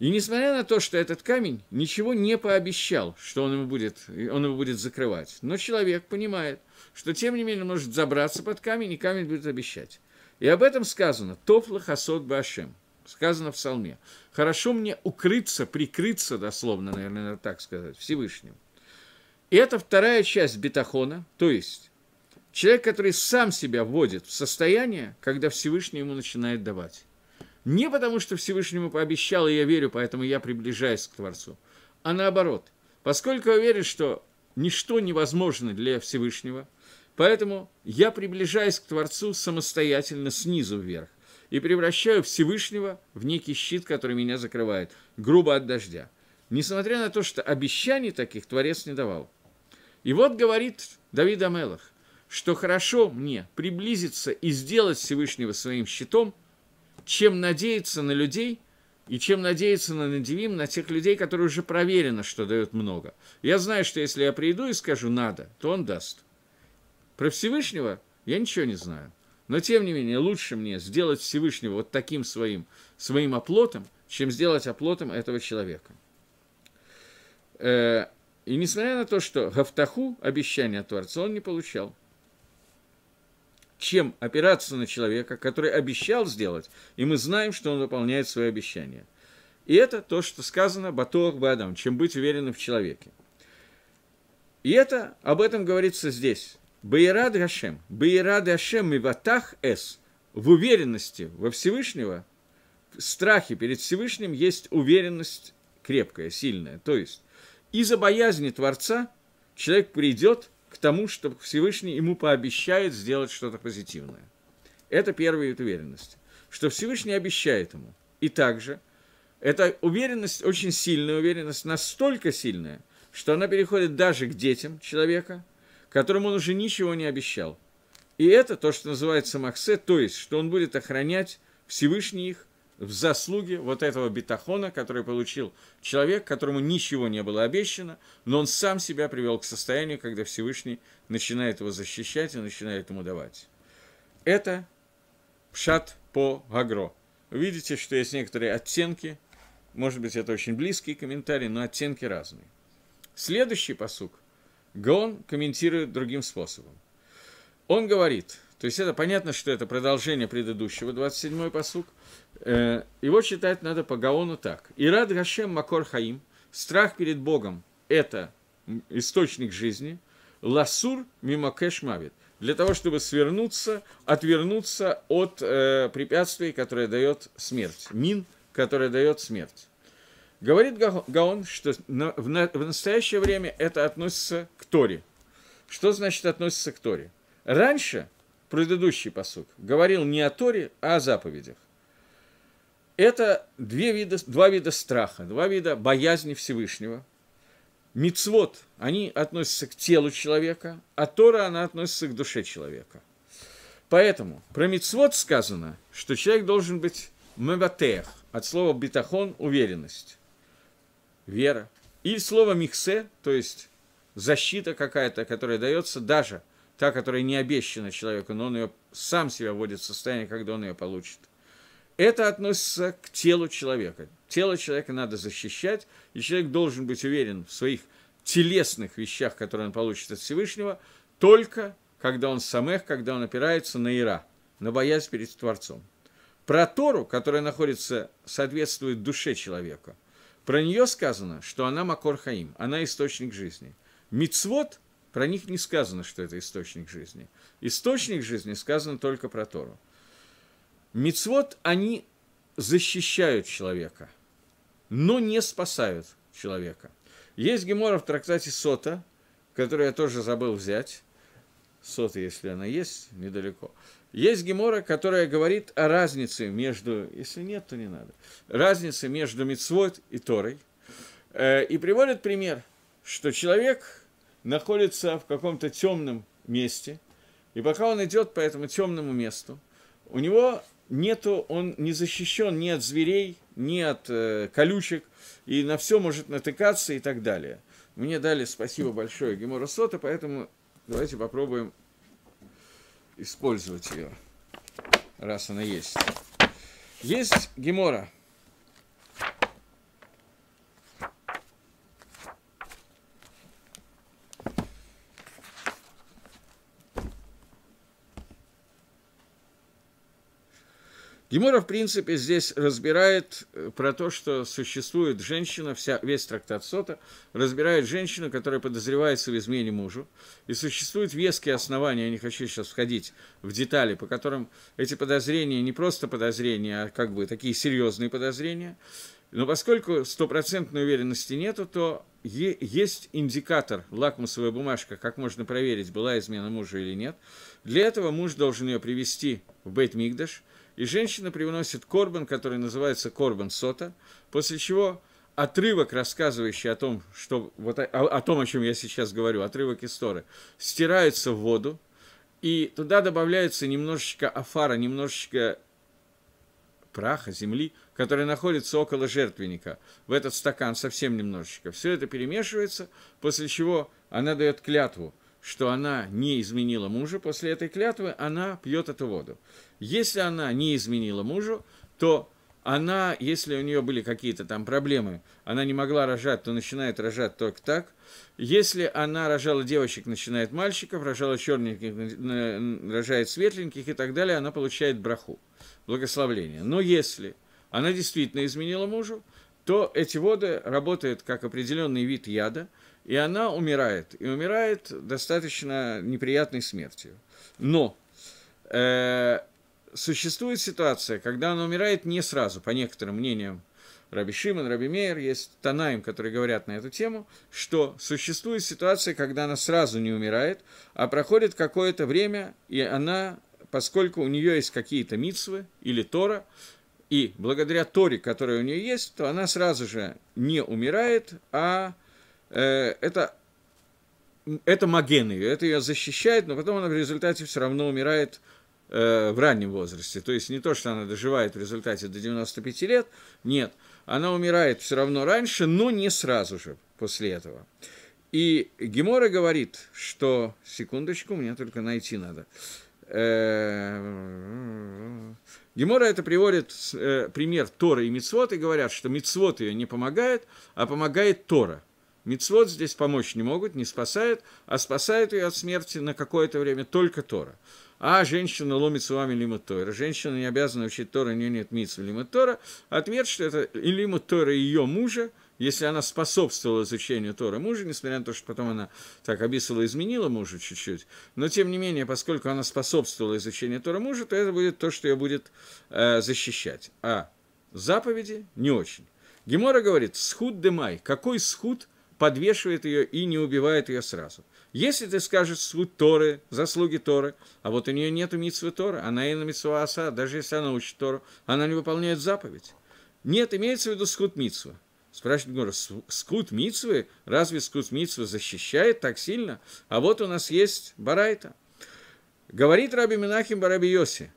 И несмотря на то, что этот камень ничего не пообещал, что он ему будет, он его будет закрывать, но человек понимает, что тем не менее может забраться под камень, и камень будет обещать. И об этом сказано «Тофла хасот башем», сказано в псалме. «Хорошо мне укрыться, прикрыться», дословно, наверное, так сказать, Всевышним. И это вторая часть бетахона, то есть человек, который сам себя вводит в состояние, когда Всевышний ему начинает давать. Не потому, что Всевышнему пообещал, и я верю, поэтому я приближаюсь к Творцу, а наоборот. Поскольку я верю, что ничто невозможно для Всевышнего, поэтому я приближаюсь к Творцу самостоятельно снизу вверх и превращаю Всевышнего в некий щит, который меня закрывает, грубо от дождя. Несмотря на то, что обещаний таких Творец не давал. И вот говорит Давид Амелах, что хорошо мне приблизиться и сделать Всевышнего своим щитом, чем надеяться на людей – и чем надеяться на надевим, на тех людей, которые уже проверено, что дают много. Я знаю, что если я приду и скажу «надо», то он даст. Про Всевышнего я ничего не знаю. Но, тем не менее, лучше мне сделать Всевышнего вот таким своим, своим оплотом, чем сделать оплотом этого человека. Э, и несмотря на то, что Гавтаху обещание Творца он не получал. Чем опираться на человека, который обещал сделать, и мы знаем, что он выполняет свои обещания. И это то, что сказано Батуах Бадам, чем быть уверенным в человеке. И это, об этом говорится здесь. Баирад Гашем, Баирад Гашем и Ватах Эс, в уверенности во Всевышнего, в страхе перед Всевышним есть уверенность крепкая, сильная. То есть, из-за боязни Творца человек придет к тому, что Всевышний ему пообещает сделать что-то позитивное. Это первая уверенность, что Всевышний обещает ему. И также эта уверенность, очень сильная уверенность, настолько сильная, что она переходит даже к детям человека, которому он уже ничего не обещал. И это то, что называется Махсе, то есть, что он будет охранять Всевышний их в заслуге вот этого бетахона, который получил человек, которому ничего не было обещано, но он сам себя привел к состоянию, когда Всевышний начинает его защищать и начинает ему давать. Это пшат по гагро. Видите, что есть некоторые оттенки, может быть, это очень близкие комментарии, но оттенки разные. Следующий посук Гон комментирует другим способом. Он говорит – то есть это понятно, что это продолжение предыдущего 27-й посук. Э, его читать надо по Гаону так. «Ирад Гашем Макор Хаим» – страх перед Богом – это источник жизни. «Ласур Мимакеш Мавит» – для того, чтобы свернуться, отвернуться от э, препятствий, которые дает смерть, мин, которая дает смерть. Говорит Гаон, что на, в, на, в настоящее время это относится к Торе. Что значит относится к Торе? Раньше – предыдущий посук, говорил не о Торе, а о заповедях. Это две вида, два вида страха, два вида боязни Всевышнего. Мицвод, они относятся к телу человека, а Тора, она относится к душе человека. Поэтому про мицвод сказано, что человек должен быть мебатех от слова битахон – уверенность, вера. И слово михсе, то есть защита какая-то, которая дается даже – та, которая не обещана человеку, но он ее сам себя вводит в состояние, когда он ее получит. Это относится к телу человека. Тело человека надо защищать, и человек должен быть уверен в своих телесных вещах, которые он получит от Всевышнего, только когда он самех, когда он опирается на ира, на боязнь перед Творцом. Про Тору, которая находится, соответствует душе человека, про нее сказано, что она Макор Хаим, она источник жизни. Мицвод – про них не сказано, что это источник жизни. Источник жизни сказано только про Тору. Мицвод, они защищают человека, но не спасают человека. Есть гемора в трактате Сота, который я тоже забыл взять. Сота, если она есть, недалеко. Есть гемора, которая говорит о разнице между, если нет, то не надо, разнице между Мицвод и Торой. Э, и приводит пример, что человек – находится в каком-то темном месте, и пока он идет по этому темному месту, у него нету, он не защищен ни от зверей, ни от э, колючек, и на все может натыкаться и так далее. Мне дали спасибо большое Гемора Сота, поэтому давайте попробуем использовать ее, раз она есть. Есть Гемора. Гемора, в принципе, здесь разбирает э, про то, что существует женщина, вся, весь трактат Сота разбирает женщину, которая подозревается в измене мужу, и существуют веские основания, я не хочу сейчас входить в детали, по которым эти подозрения не просто подозрения, а как бы такие серьезные подозрения, но поскольку стопроцентной уверенности нету, то есть индикатор, лакмусовая бумажка, как можно проверить, была измена мужа или нет. Для этого муж должен ее привести в Бет-Мигдаш – и женщина привносит корбан, который называется корбан сота, после чего отрывок, рассказывающий о том, что, вот, о, о том, о чем я сейчас говорю, отрывок истории, стирается в воду, и туда добавляется немножечко афара, немножечко праха, земли, которая находится около жертвенника, в этот стакан совсем немножечко. Все это перемешивается, после чего она дает клятву – что она не изменила мужу, после этой клятвы она пьет эту воду. Если она не изменила мужу, то она, если у нее были какие-то там проблемы, она не могла рожать, то начинает рожать только так. Если она рожала девочек, начинает мальчиков, рожала черненьких, рожает светленьких и так далее, она получает браху, благословление. Но если она действительно изменила мужу, то эти воды работают как определенный вид яда – и она умирает. И умирает достаточно неприятной смертью. Но э, существует ситуация, когда она умирает не сразу, по некоторым мнениям Раби Шимон, Раби Мейер, есть Танаим, которые говорят на эту тему, что существует ситуация, когда она сразу не умирает, а проходит какое-то время, и она, поскольку у нее есть какие-то мицвы или Тора, и благодаря Торе, которая у нее есть, то она сразу же не умирает, а Э, это, это маген ее, это ее защищает, но потом она в результате все равно умирает э, в раннем возрасте. То есть не то, что она доживает в результате до 95 лет, нет, она умирает все равно раньше, но не сразу же после этого. И Гемора говорит, что... Секундочку, мне только найти надо. Э, Гемора это приводит пример Тора и Мицвод, и говорят, что Мицвод ее не помогает, а помогает Тора – Мицвод здесь помочь не могут, не спасают, а спасают ее от смерти на какое-то время только Тора. А женщина ломит с вами лимут Тора. Женщина не обязана учить Тора, у нее нет митсвы лимут Тора. Ответ, что это лимут Тора ее мужа, если она способствовала изучению Тора мужа, несмотря на то, что потом она так описывала, изменила мужа чуть-чуть, но тем не менее, поскольку она способствовала изучению Тора мужа, то это будет то, что ее будет э, защищать. А заповеди не очень. Гемора говорит, схуд демай. Какой схуд подвешивает ее и не убивает ее сразу. Если ты скажешь суть Торы, заслуги Торы, а вот у нее нет митцвы Торы, она и на митцву Аса, даже если она учит Тору, она не выполняет заповедь. Нет, имеется в виду скут Митсва. Спрашивает Гора, скут Митсвы, разве скут митцвы защищает так сильно? А вот у нас есть Барайта. Говорит Раби Минахим Бараби Йоси,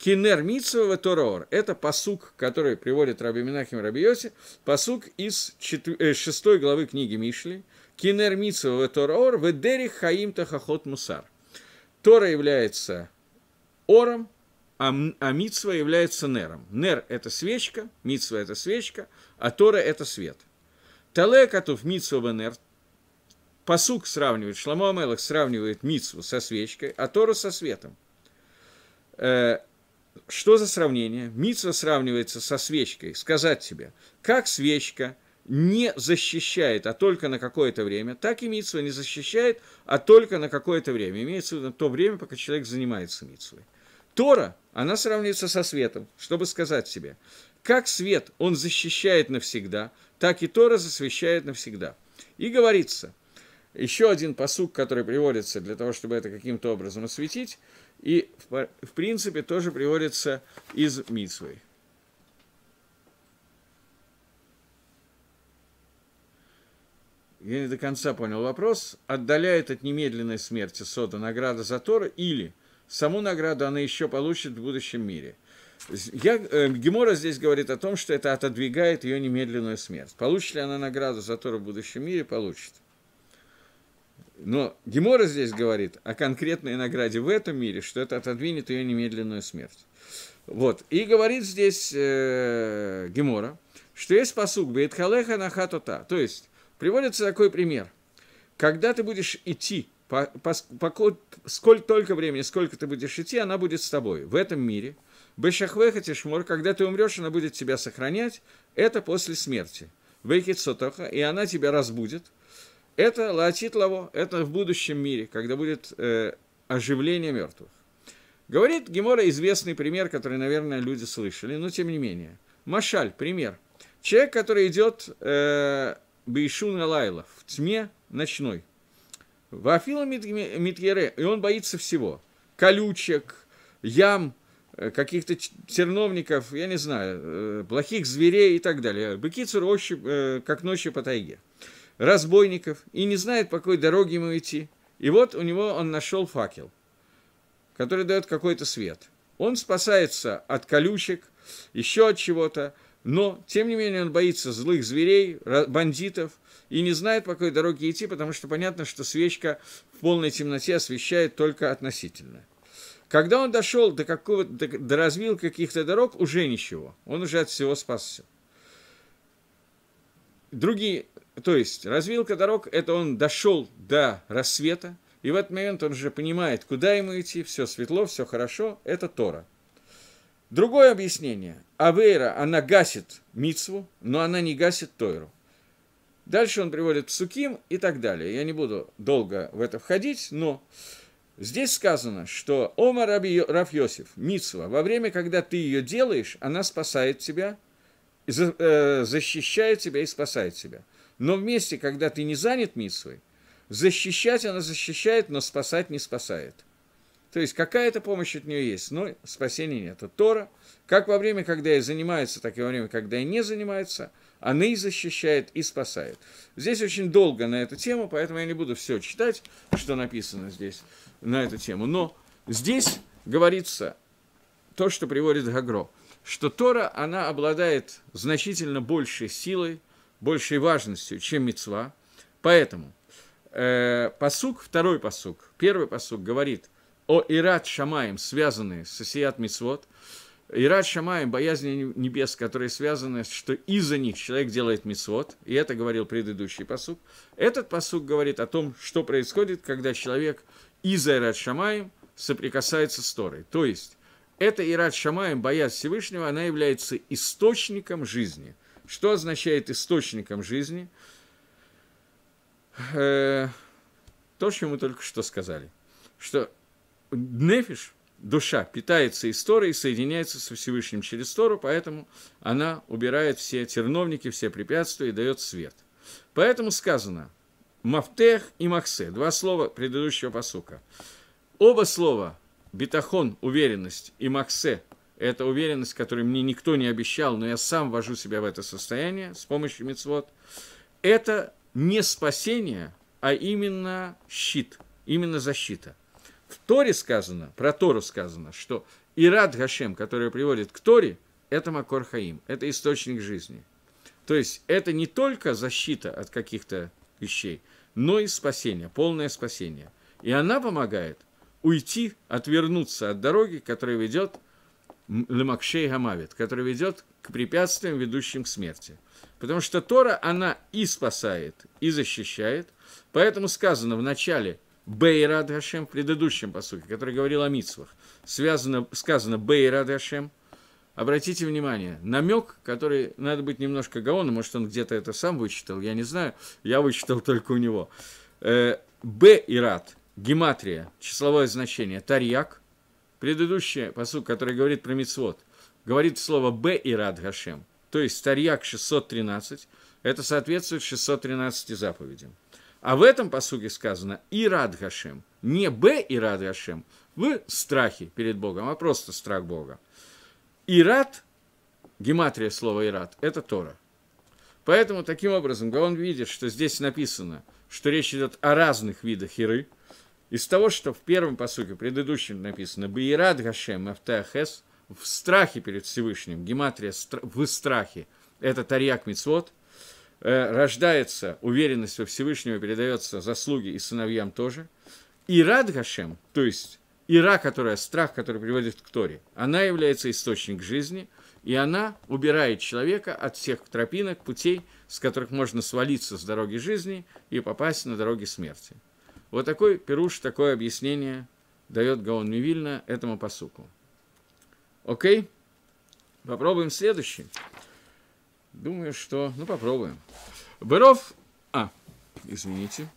Кинер Митсова Торор – это посук, который приводит Раби Минахим Рабиоси, посук из э, шестой главы книги Мишли. Кинер Митсова Торор ведерих хаим тахахот мусар. Тора является ором, а, а Митсва является нером. Нер – это свечка, Митсва – это свечка, а Тора – это свет. Тале Катув Митсва Нер. Посук сравнивает, Шламу Амелах сравнивает Митсву со свечкой, а Тору со светом. Э, что за сравнение? Мицва сравнивается со свечкой. Сказать тебе, как свечка не защищает, а только на какое-то время, так и митсва не защищает, а только на какое-то время. Имеется в виду то время, пока человек занимается митсвой. Тора, она сравнивается со светом, чтобы сказать себе, как свет, он защищает навсегда, так и Тора засвещает навсегда. И говорится – еще один посук, который приводится для того, чтобы это каким-то образом осветить, и, в, в принципе, тоже приводится из Мицвы. Я не до конца понял вопрос. Отдаляет от немедленной смерти Сода награда за Тора или саму награду она еще получит в будущем мире? Я, э, Гемора здесь говорит о том, что это отодвигает ее немедленную смерть. Получит ли она награду за тора в будущем мире? Получит. Э, но Гемора здесь говорит о конкретной награде в этом мире, что это отодвинет ее немедленную смерть. Вот. И говорит здесь э, Гемора, что есть посук Бейтхалеха на хатота. То есть, приводится такой пример. Когда ты будешь идти, по, по, по, сколько только времени, сколько ты будешь идти, она будет с тобой в этом мире. Бешахвеха Тишмор, когда ты умрешь, она будет тебя сохранять. Это после смерти. Бейкит Сотоха, и она тебя разбудит – это латит лаво, это в будущем мире, когда будет э, оживление мертвых. Говорит Гемора известный пример, который, наверное, люди слышали, но тем не менее. Машаль, пример. Человек, который идет э, Бейшун Алайла в тьме ночной. Вафила Митьере, и он боится всего. Колючек, ям, э, каких-то терновников, я не знаю, э, плохих зверей и так далее. Быки ощупь, э, как ночью по тайге разбойников и не знает, по какой дороге ему идти. И вот у него он нашел факел, который дает какой-то свет. Он спасается от колючек, еще от чего-то, но, тем не менее, он боится злых зверей, бандитов и не знает, по какой дороге идти, потому что понятно, что свечка в полной темноте освещает только относительно. Когда он дошел до какого-то, до, до развил каких-то дорог, уже ничего, он уже от всего спасся. Другие, то есть развилка дорог – это он дошел до рассвета, и в этот момент он уже понимает, куда ему идти, все светло, все хорошо, это Тора. Другое объяснение. Авейра, она гасит Мицву, но она не гасит Тойру. Дальше он приводит Псуким и так далее. Я не буду долго в это входить, но здесь сказано, что Ома Рафьосиф, Мицва, во время, когда ты ее делаешь, она спасает тебя, э, защищает тебя и спасает тебя. Но вместе, когда ты не занят митсвой, защищать она защищает, но спасать не спасает. То есть какая-то помощь от нее есть, но спасения нет. От Тора, как во время, когда ей занимается, так и во время, когда ей не занимается, она и защищает, и спасает. Здесь очень долго на эту тему, поэтому я не буду все читать, что написано здесь на эту тему. Но здесь говорится то, что приводит Гагро, что Тора, она обладает значительно большей силой, большей важностью, чем мецва. Поэтому э, посук, второй посук, первый посук говорит о Ират Шамаем, связанные с Асият Мицвод, Ират Шамаем, боязни небес, которые связаны, что из-за них человек делает мицвод, и это говорил предыдущий посук. Этот посук говорит о том, что происходит, когда человек из-за Ират Шамаем соприкасается с Торой. То есть, эта Ират Шамаем, боязнь Всевышнего, она является источником жизни. Что означает источником жизни? Э, то, что мы только что сказали. Что нефиш, душа, питается историей, соединяется со Всевышним через Тору, поэтому она убирает все терновники, все препятствия и дает свет. Поэтому сказано «мафтех» и «махсе» – два слова предыдущего посука. Оба слова «битахон» – уверенность и «махсе» Это уверенность, которую мне никто не обещал, но я сам ввожу себя в это состояние с помощью мецвод. Это не спасение, а именно щит, именно защита. В Торе сказано, про Тору сказано, что Ирад Гашем, который приводит к Торе, это Макор Хаим, это источник жизни. То есть это не только защита от каких-то вещей, но и спасение, полное спасение. И она помогает уйти, отвернуться от дороги, которая ведет Лемакшей Гамавит, который ведет к препятствиям, ведущим к смерти. Потому что Тора, она и спасает, и защищает. Поэтому сказано в начале Бейрад Хашем, в предыдущем посуке, который говорил о митсвах, связано, сказано Бейрад Хашем. Обратите внимание, намек, который надо быть немножко гаоном, может, он где-то это сам вычитал, я не знаю, я вычитал только у него. Б и рад, гематрия, числовое значение, тарьяк, Предыдущий посуд, который говорит про Мицвод, говорит слово «б» и «рад Гашем», то есть Старьяк 613, это соответствует 613 заповедям. А в этом посуге сказано «и рад Гашем», не «б» и рад Гашем, в страхе перед Богом, а просто страх Бога. Ират, гематрия слова Ират, это Тора. Поэтому таким образом, когда он видит, что здесь написано, что речь идет о разных видах Иры – из того, что в первом посуке, в предыдущем написано «Баират Гашем Мафтахес» в страхе перед Всевышним, гематрия в страхе, это Тарьяк Мицвод, э, рождается уверенность во Всевышнего, передается заслуги и сыновьям тоже. И Рад Гашем, то есть Ира, которая страх, который приводит к Торе, она является источник жизни, и она убирает человека от всех тропинок, путей, с которых можно свалиться с дороги жизни и попасть на дороги смерти. Вот такой пируш, такое объяснение дает Гаон Мивильна этому посуку. Окей? Попробуем следующий. Думаю, что... Ну, попробуем. Быров... А, извините.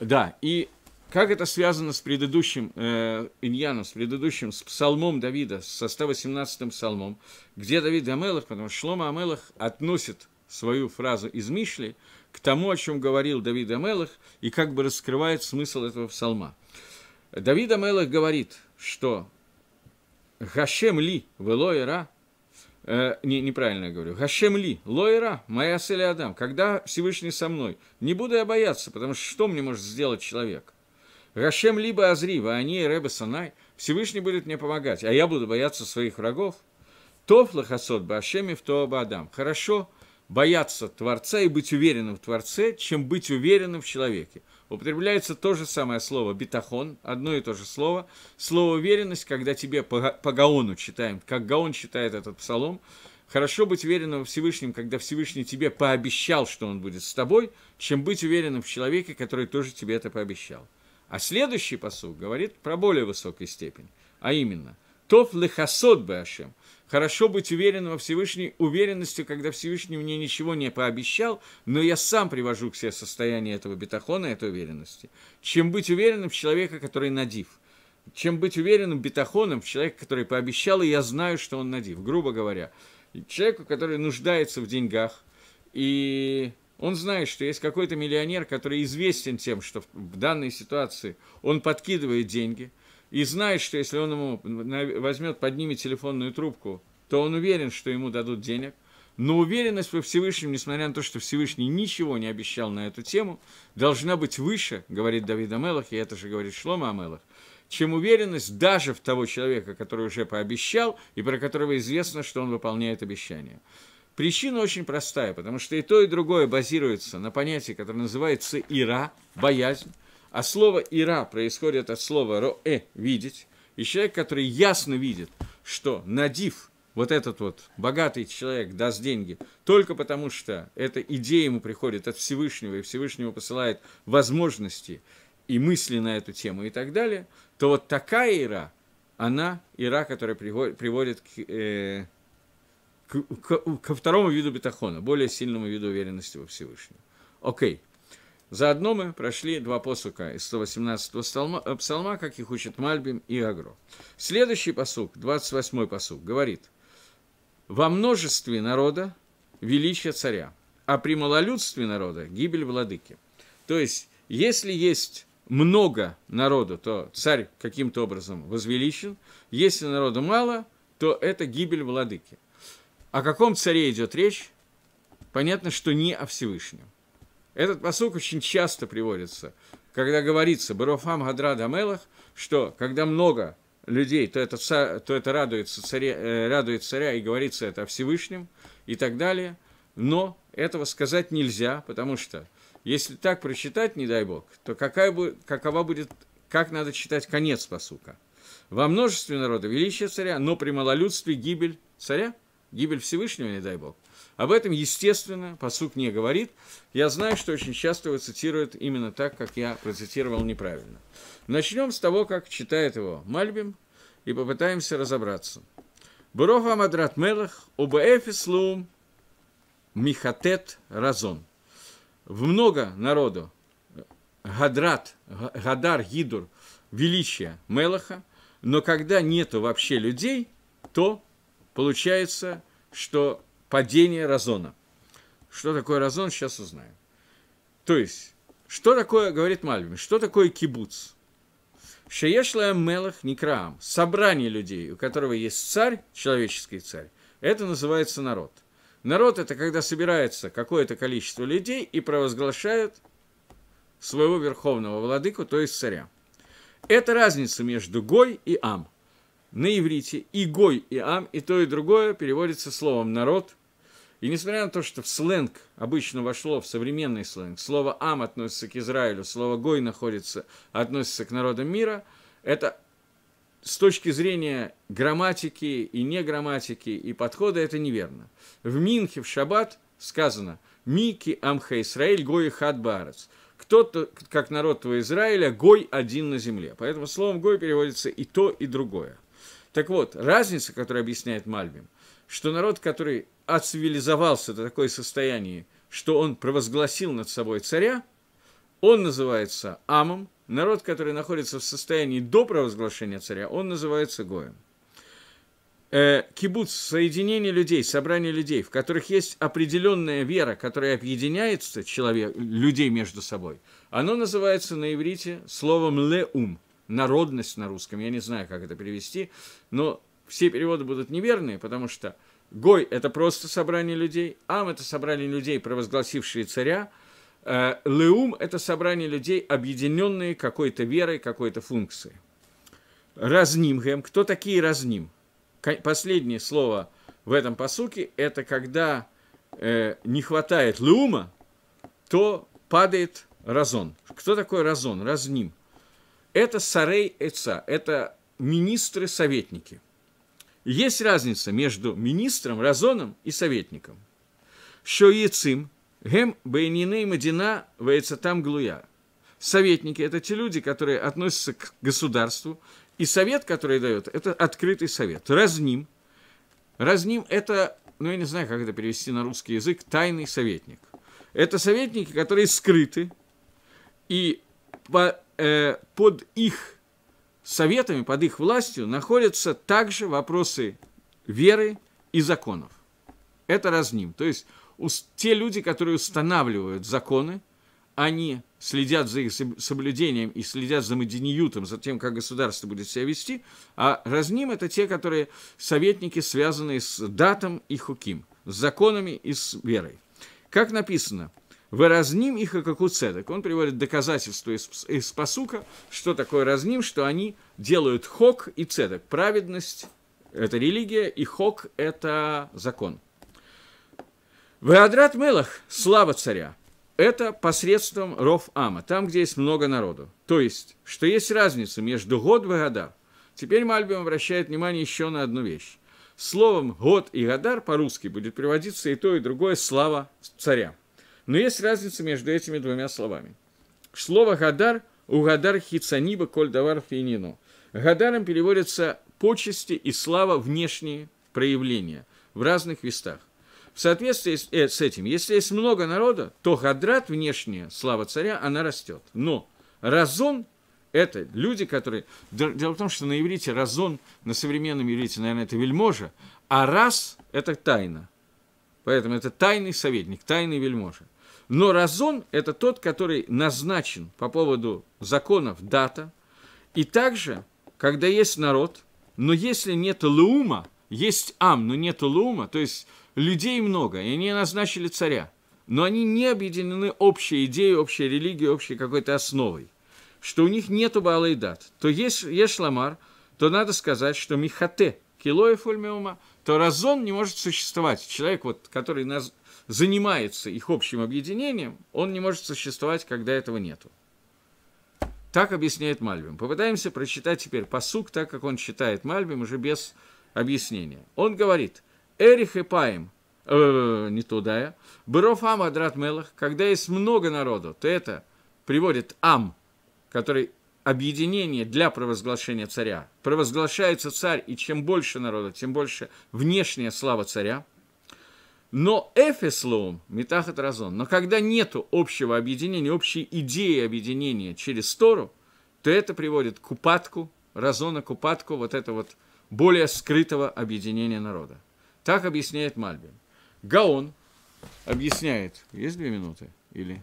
Да, и как это связано с предыдущим э, Иньяном, с предыдущим, с псалмом Давида, со 118-м псалмом, где Давид Амелах, потому что Шлома Амелах относит свою фразу из Мишли к тому, о чем говорил Давид Амелах, и как бы раскрывает смысл этого псалма. Давид Амелах говорит, что «Гашем ли велоира» Э, не, неправильно я говорю. Гашем ли, лоира, моя цель Адам, когда Всевышний со мной, не буду я бояться, потому что что мне может сделать человек? Гашем либо Азри, они и Ребе Санай, Всевышний будет мне помогать, а я буду бояться своих врагов. Тофла хасот ба Ашеми в Адам. Хорошо, бояться Творца и быть уверенным в Творце, чем быть уверенным в человеке. Употребляется то же самое слово «битахон», одно и то же слово. Слово «уверенность», когда тебе по, по Гаону читаем, как Гаон читает этот псалом, Хорошо быть уверенным во Всевышнем, когда Всевышний тебе пообещал, что он будет с тобой, чем быть уверенным в человеке, который тоже тебе это пообещал. А следующий посуг говорит про более высокую степень, а именно «Тоф лехасот башем» Хорошо быть уверенным во Всевышней, уверенностью, когда Всевышний мне ничего не пообещал, но я сам привожу к себе состояние этого бетахона, этой уверенности, чем быть уверенным в человека, который надив чем быть уверенным бетахоном в человека, который пообещал, и я знаю, что он надив, грубо говоря. Человеку, который нуждается в деньгах, и он знает, что есть какой-то миллионер, который известен тем, что в данной ситуации он подкидывает деньги, и знает, что если он ему возьмет, поднимет телефонную трубку, то он уверен, что ему дадут денег. Но уверенность во Всевышнем, несмотря на то, что Всевышний ничего не обещал на эту тему, должна быть выше, говорит Давид Амелах, и это же говорит Шлома Амелах, чем уверенность даже в того человека, который уже пообещал и про которого известно, что он выполняет обещание. Причина очень простая, потому что и то, и другое базируется на понятии, которое называется «ира», «боязнь». А слово «ира» происходит от слова «роэ» – «видеть». И человек, который ясно видит, что надив вот этот вот богатый человек даст деньги только потому, что эта идея ему приходит от Всевышнего, и Всевышнего посылает возможности и мысли на эту тему и так далее, то вот такая ира, она ира, которая приводит к, э, к, к, ко второму виду бетахона, более сильному виду уверенности во Всевышнем. Окей. Okay. Заодно мы прошли два посука из 118-го э, псалма, как их учат Мальбим и Агро. Следующий посук, 28-й посук, говорит, «Во множестве народа величие царя, а при малолюдстве народа гибель владыки». То есть, если есть много народу, то царь каким-то образом возвеличен, если народу мало, то это гибель владыки. О каком царе идет речь? Понятно, что не о Всевышнем. Этот посыл очень часто приводится, когда говорится барофам гадрада мелах, что когда много людей, то это, то это радуется, царя, э, радует царя и говорится это о Всевышнем и так далее. Но этого сказать нельзя, потому что если так прочитать, не дай бог, то какая будет, какова будет, как надо читать конец посука. Во множестве народа величие царя, но при малолюдстве гибель царя, гибель Всевышнего, не дай бог – об этом, естественно, посук не говорит. Я знаю, что очень часто его цитируют именно так, как я процитировал неправильно. Начнем с того, как читает его Мальбим, и попытаемся разобраться. Буроха Мадрат Мелах, Убаэфислум, Михатет Разон. В много народу Гадрат, Гадар, Гидур, величие Мелаха, но когда нету вообще людей, то получается, что падение Разона. Что такое Разон, сейчас узнаем. То есть, что такое, говорит Мальвин, что такое кибуц? Шеешла Мелах Некраам, собрание людей, у которого есть царь, человеческий царь, это называется народ. Народ – это когда собирается какое-то количество людей и провозглашает своего верховного владыку, то есть царя. Это разница между Гой и Ам. На иврите и Гой, и Ам, и то, и другое переводится словом «народ», и несмотря на то, что в сленг обычно вошло, в современный сленг, слово «ам» относится к Израилю, слово «гой» находится, относится к народам мира, это с точки зрения грамматики и не грамматики и подхода это неверно. В Минхе, в Шаббат сказано «Мики амха Исраиль гой хад барец». Кто-то, как народ твой Израиля, гой один на земле. Поэтому словом гой переводится и то, и другое. Так вот, разница, которую объясняет Мальбим – что народ, который отцивилизовался до такое состояние, что он провозгласил над собой царя, он называется Амом, народ, который находится в состоянии до провозглашения царя, он называется Гоем. Э, кибуц – соединение людей, собрание людей, в которых есть определенная вера, которая объединяет человек, людей между собой, оно называется на иврите словом «леум», народность на русском, я не знаю, как это перевести, но все переводы будут неверные, потому что Гой – это просто собрание людей, Ам – это собрание людей, провозгласившие царя, э, Леум – это собрание людей, объединенные какой-то верой, какой-то функцией. Разним гэм. Кто такие разним? Последнее слово в этом посуке – это когда э, не хватает леума, то падает разон. Кто такой разон? Разним. Это сарей эца, это министры-советники – есть разница между министром, разоном и советником. Шо Ецим, Гем Бейниней Мадина там Глуя. Советники – это те люди, которые относятся к государству, и совет, который дает, это открытый совет. Разним. Разним – это, ну я не знаю, как это перевести на русский язык, тайный советник. Это советники, которые скрыты, и по, э, под их советами, под их властью находятся также вопросы веры и законов. Это разним. То есть те люди, которые устанавливают законы, они следят за их соблюдением и следят за Мадиниютом, за тем, как государство будет себя вести, а разним – это те, которые советники, связанные с датом и хуким, с законами и с верой. Как написано – вы разним их, как цедок. Он приводит доказательство из, из посука, что такое разним, что они делают хок и цедок. Праведность – это религия, и хок – это закон. Веадрат Мелах – слава царя. Это посредством Ров Ама, там, где есть много народу. То есть, что есть разница между год и года. Теперь Мальбим обращает внимание еще на одну вещь. Словом «год» и «гадар» по-русски будет приводиться и то, и другое «слава царям. Но есть разница между этими двумя словами. Слово «гадар» у «гадар хицаниба коль давар финино». «Гадаром» переводятся почести и слава внешние проявления в разных местах. В соответствии э, с этим, если есть много народа, то гадрат внешняя, слава царя, она растет. Но разон – это люди, которые… Дело в том, что на иврите разон, на современном иврите, наверное, это вельможа, а раз – это тайна. Поэтому это тайный советник, тайный вельможа. Но разон – это тот, который назначен по поводу законов дата. И также, когда есть народ, но если нет луума, есть ам, но нет луума, то есть людей много, и они назначили царя, но они не объединены общей идеей, общей религией, общей какой-то основой, что у них нет баллы то есть Ешламар, то надо сказать, что Михате, Килоев Ульмеума, то разон не может существовать. Человек, вот, который нас занимается их общим объединением, он не может существовать, когда этого нету. Так объясняет Мальбим. Попытаемся прочитать теперь посук, так как он читает Мальбим уже без объяснения. Он говорит, Эрих и Паим, э, не туда я, Быров Ам Адрат Мелах, когда есть много народу, то это приводит Ам, который объединение для провозглашения царя. Провозглашается царь, и чем больше народа, тем больше внешняя слава царя – но эфеслоум, метахат разон, но когда нет общего объединения, общей идеи объединения через Тору, то это приводит к упадку, разона к упадку вот этого вот более скрытого объединения народа. Так объясняет Мальбин. Гаон объясняет, есть две минуты или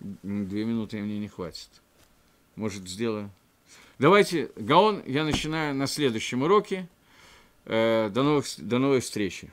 две минуты мне не хватит. Может, сделаю. Давайте, Гаон, я начинаю на следующем уроке. Э, до новых, до новой встречи.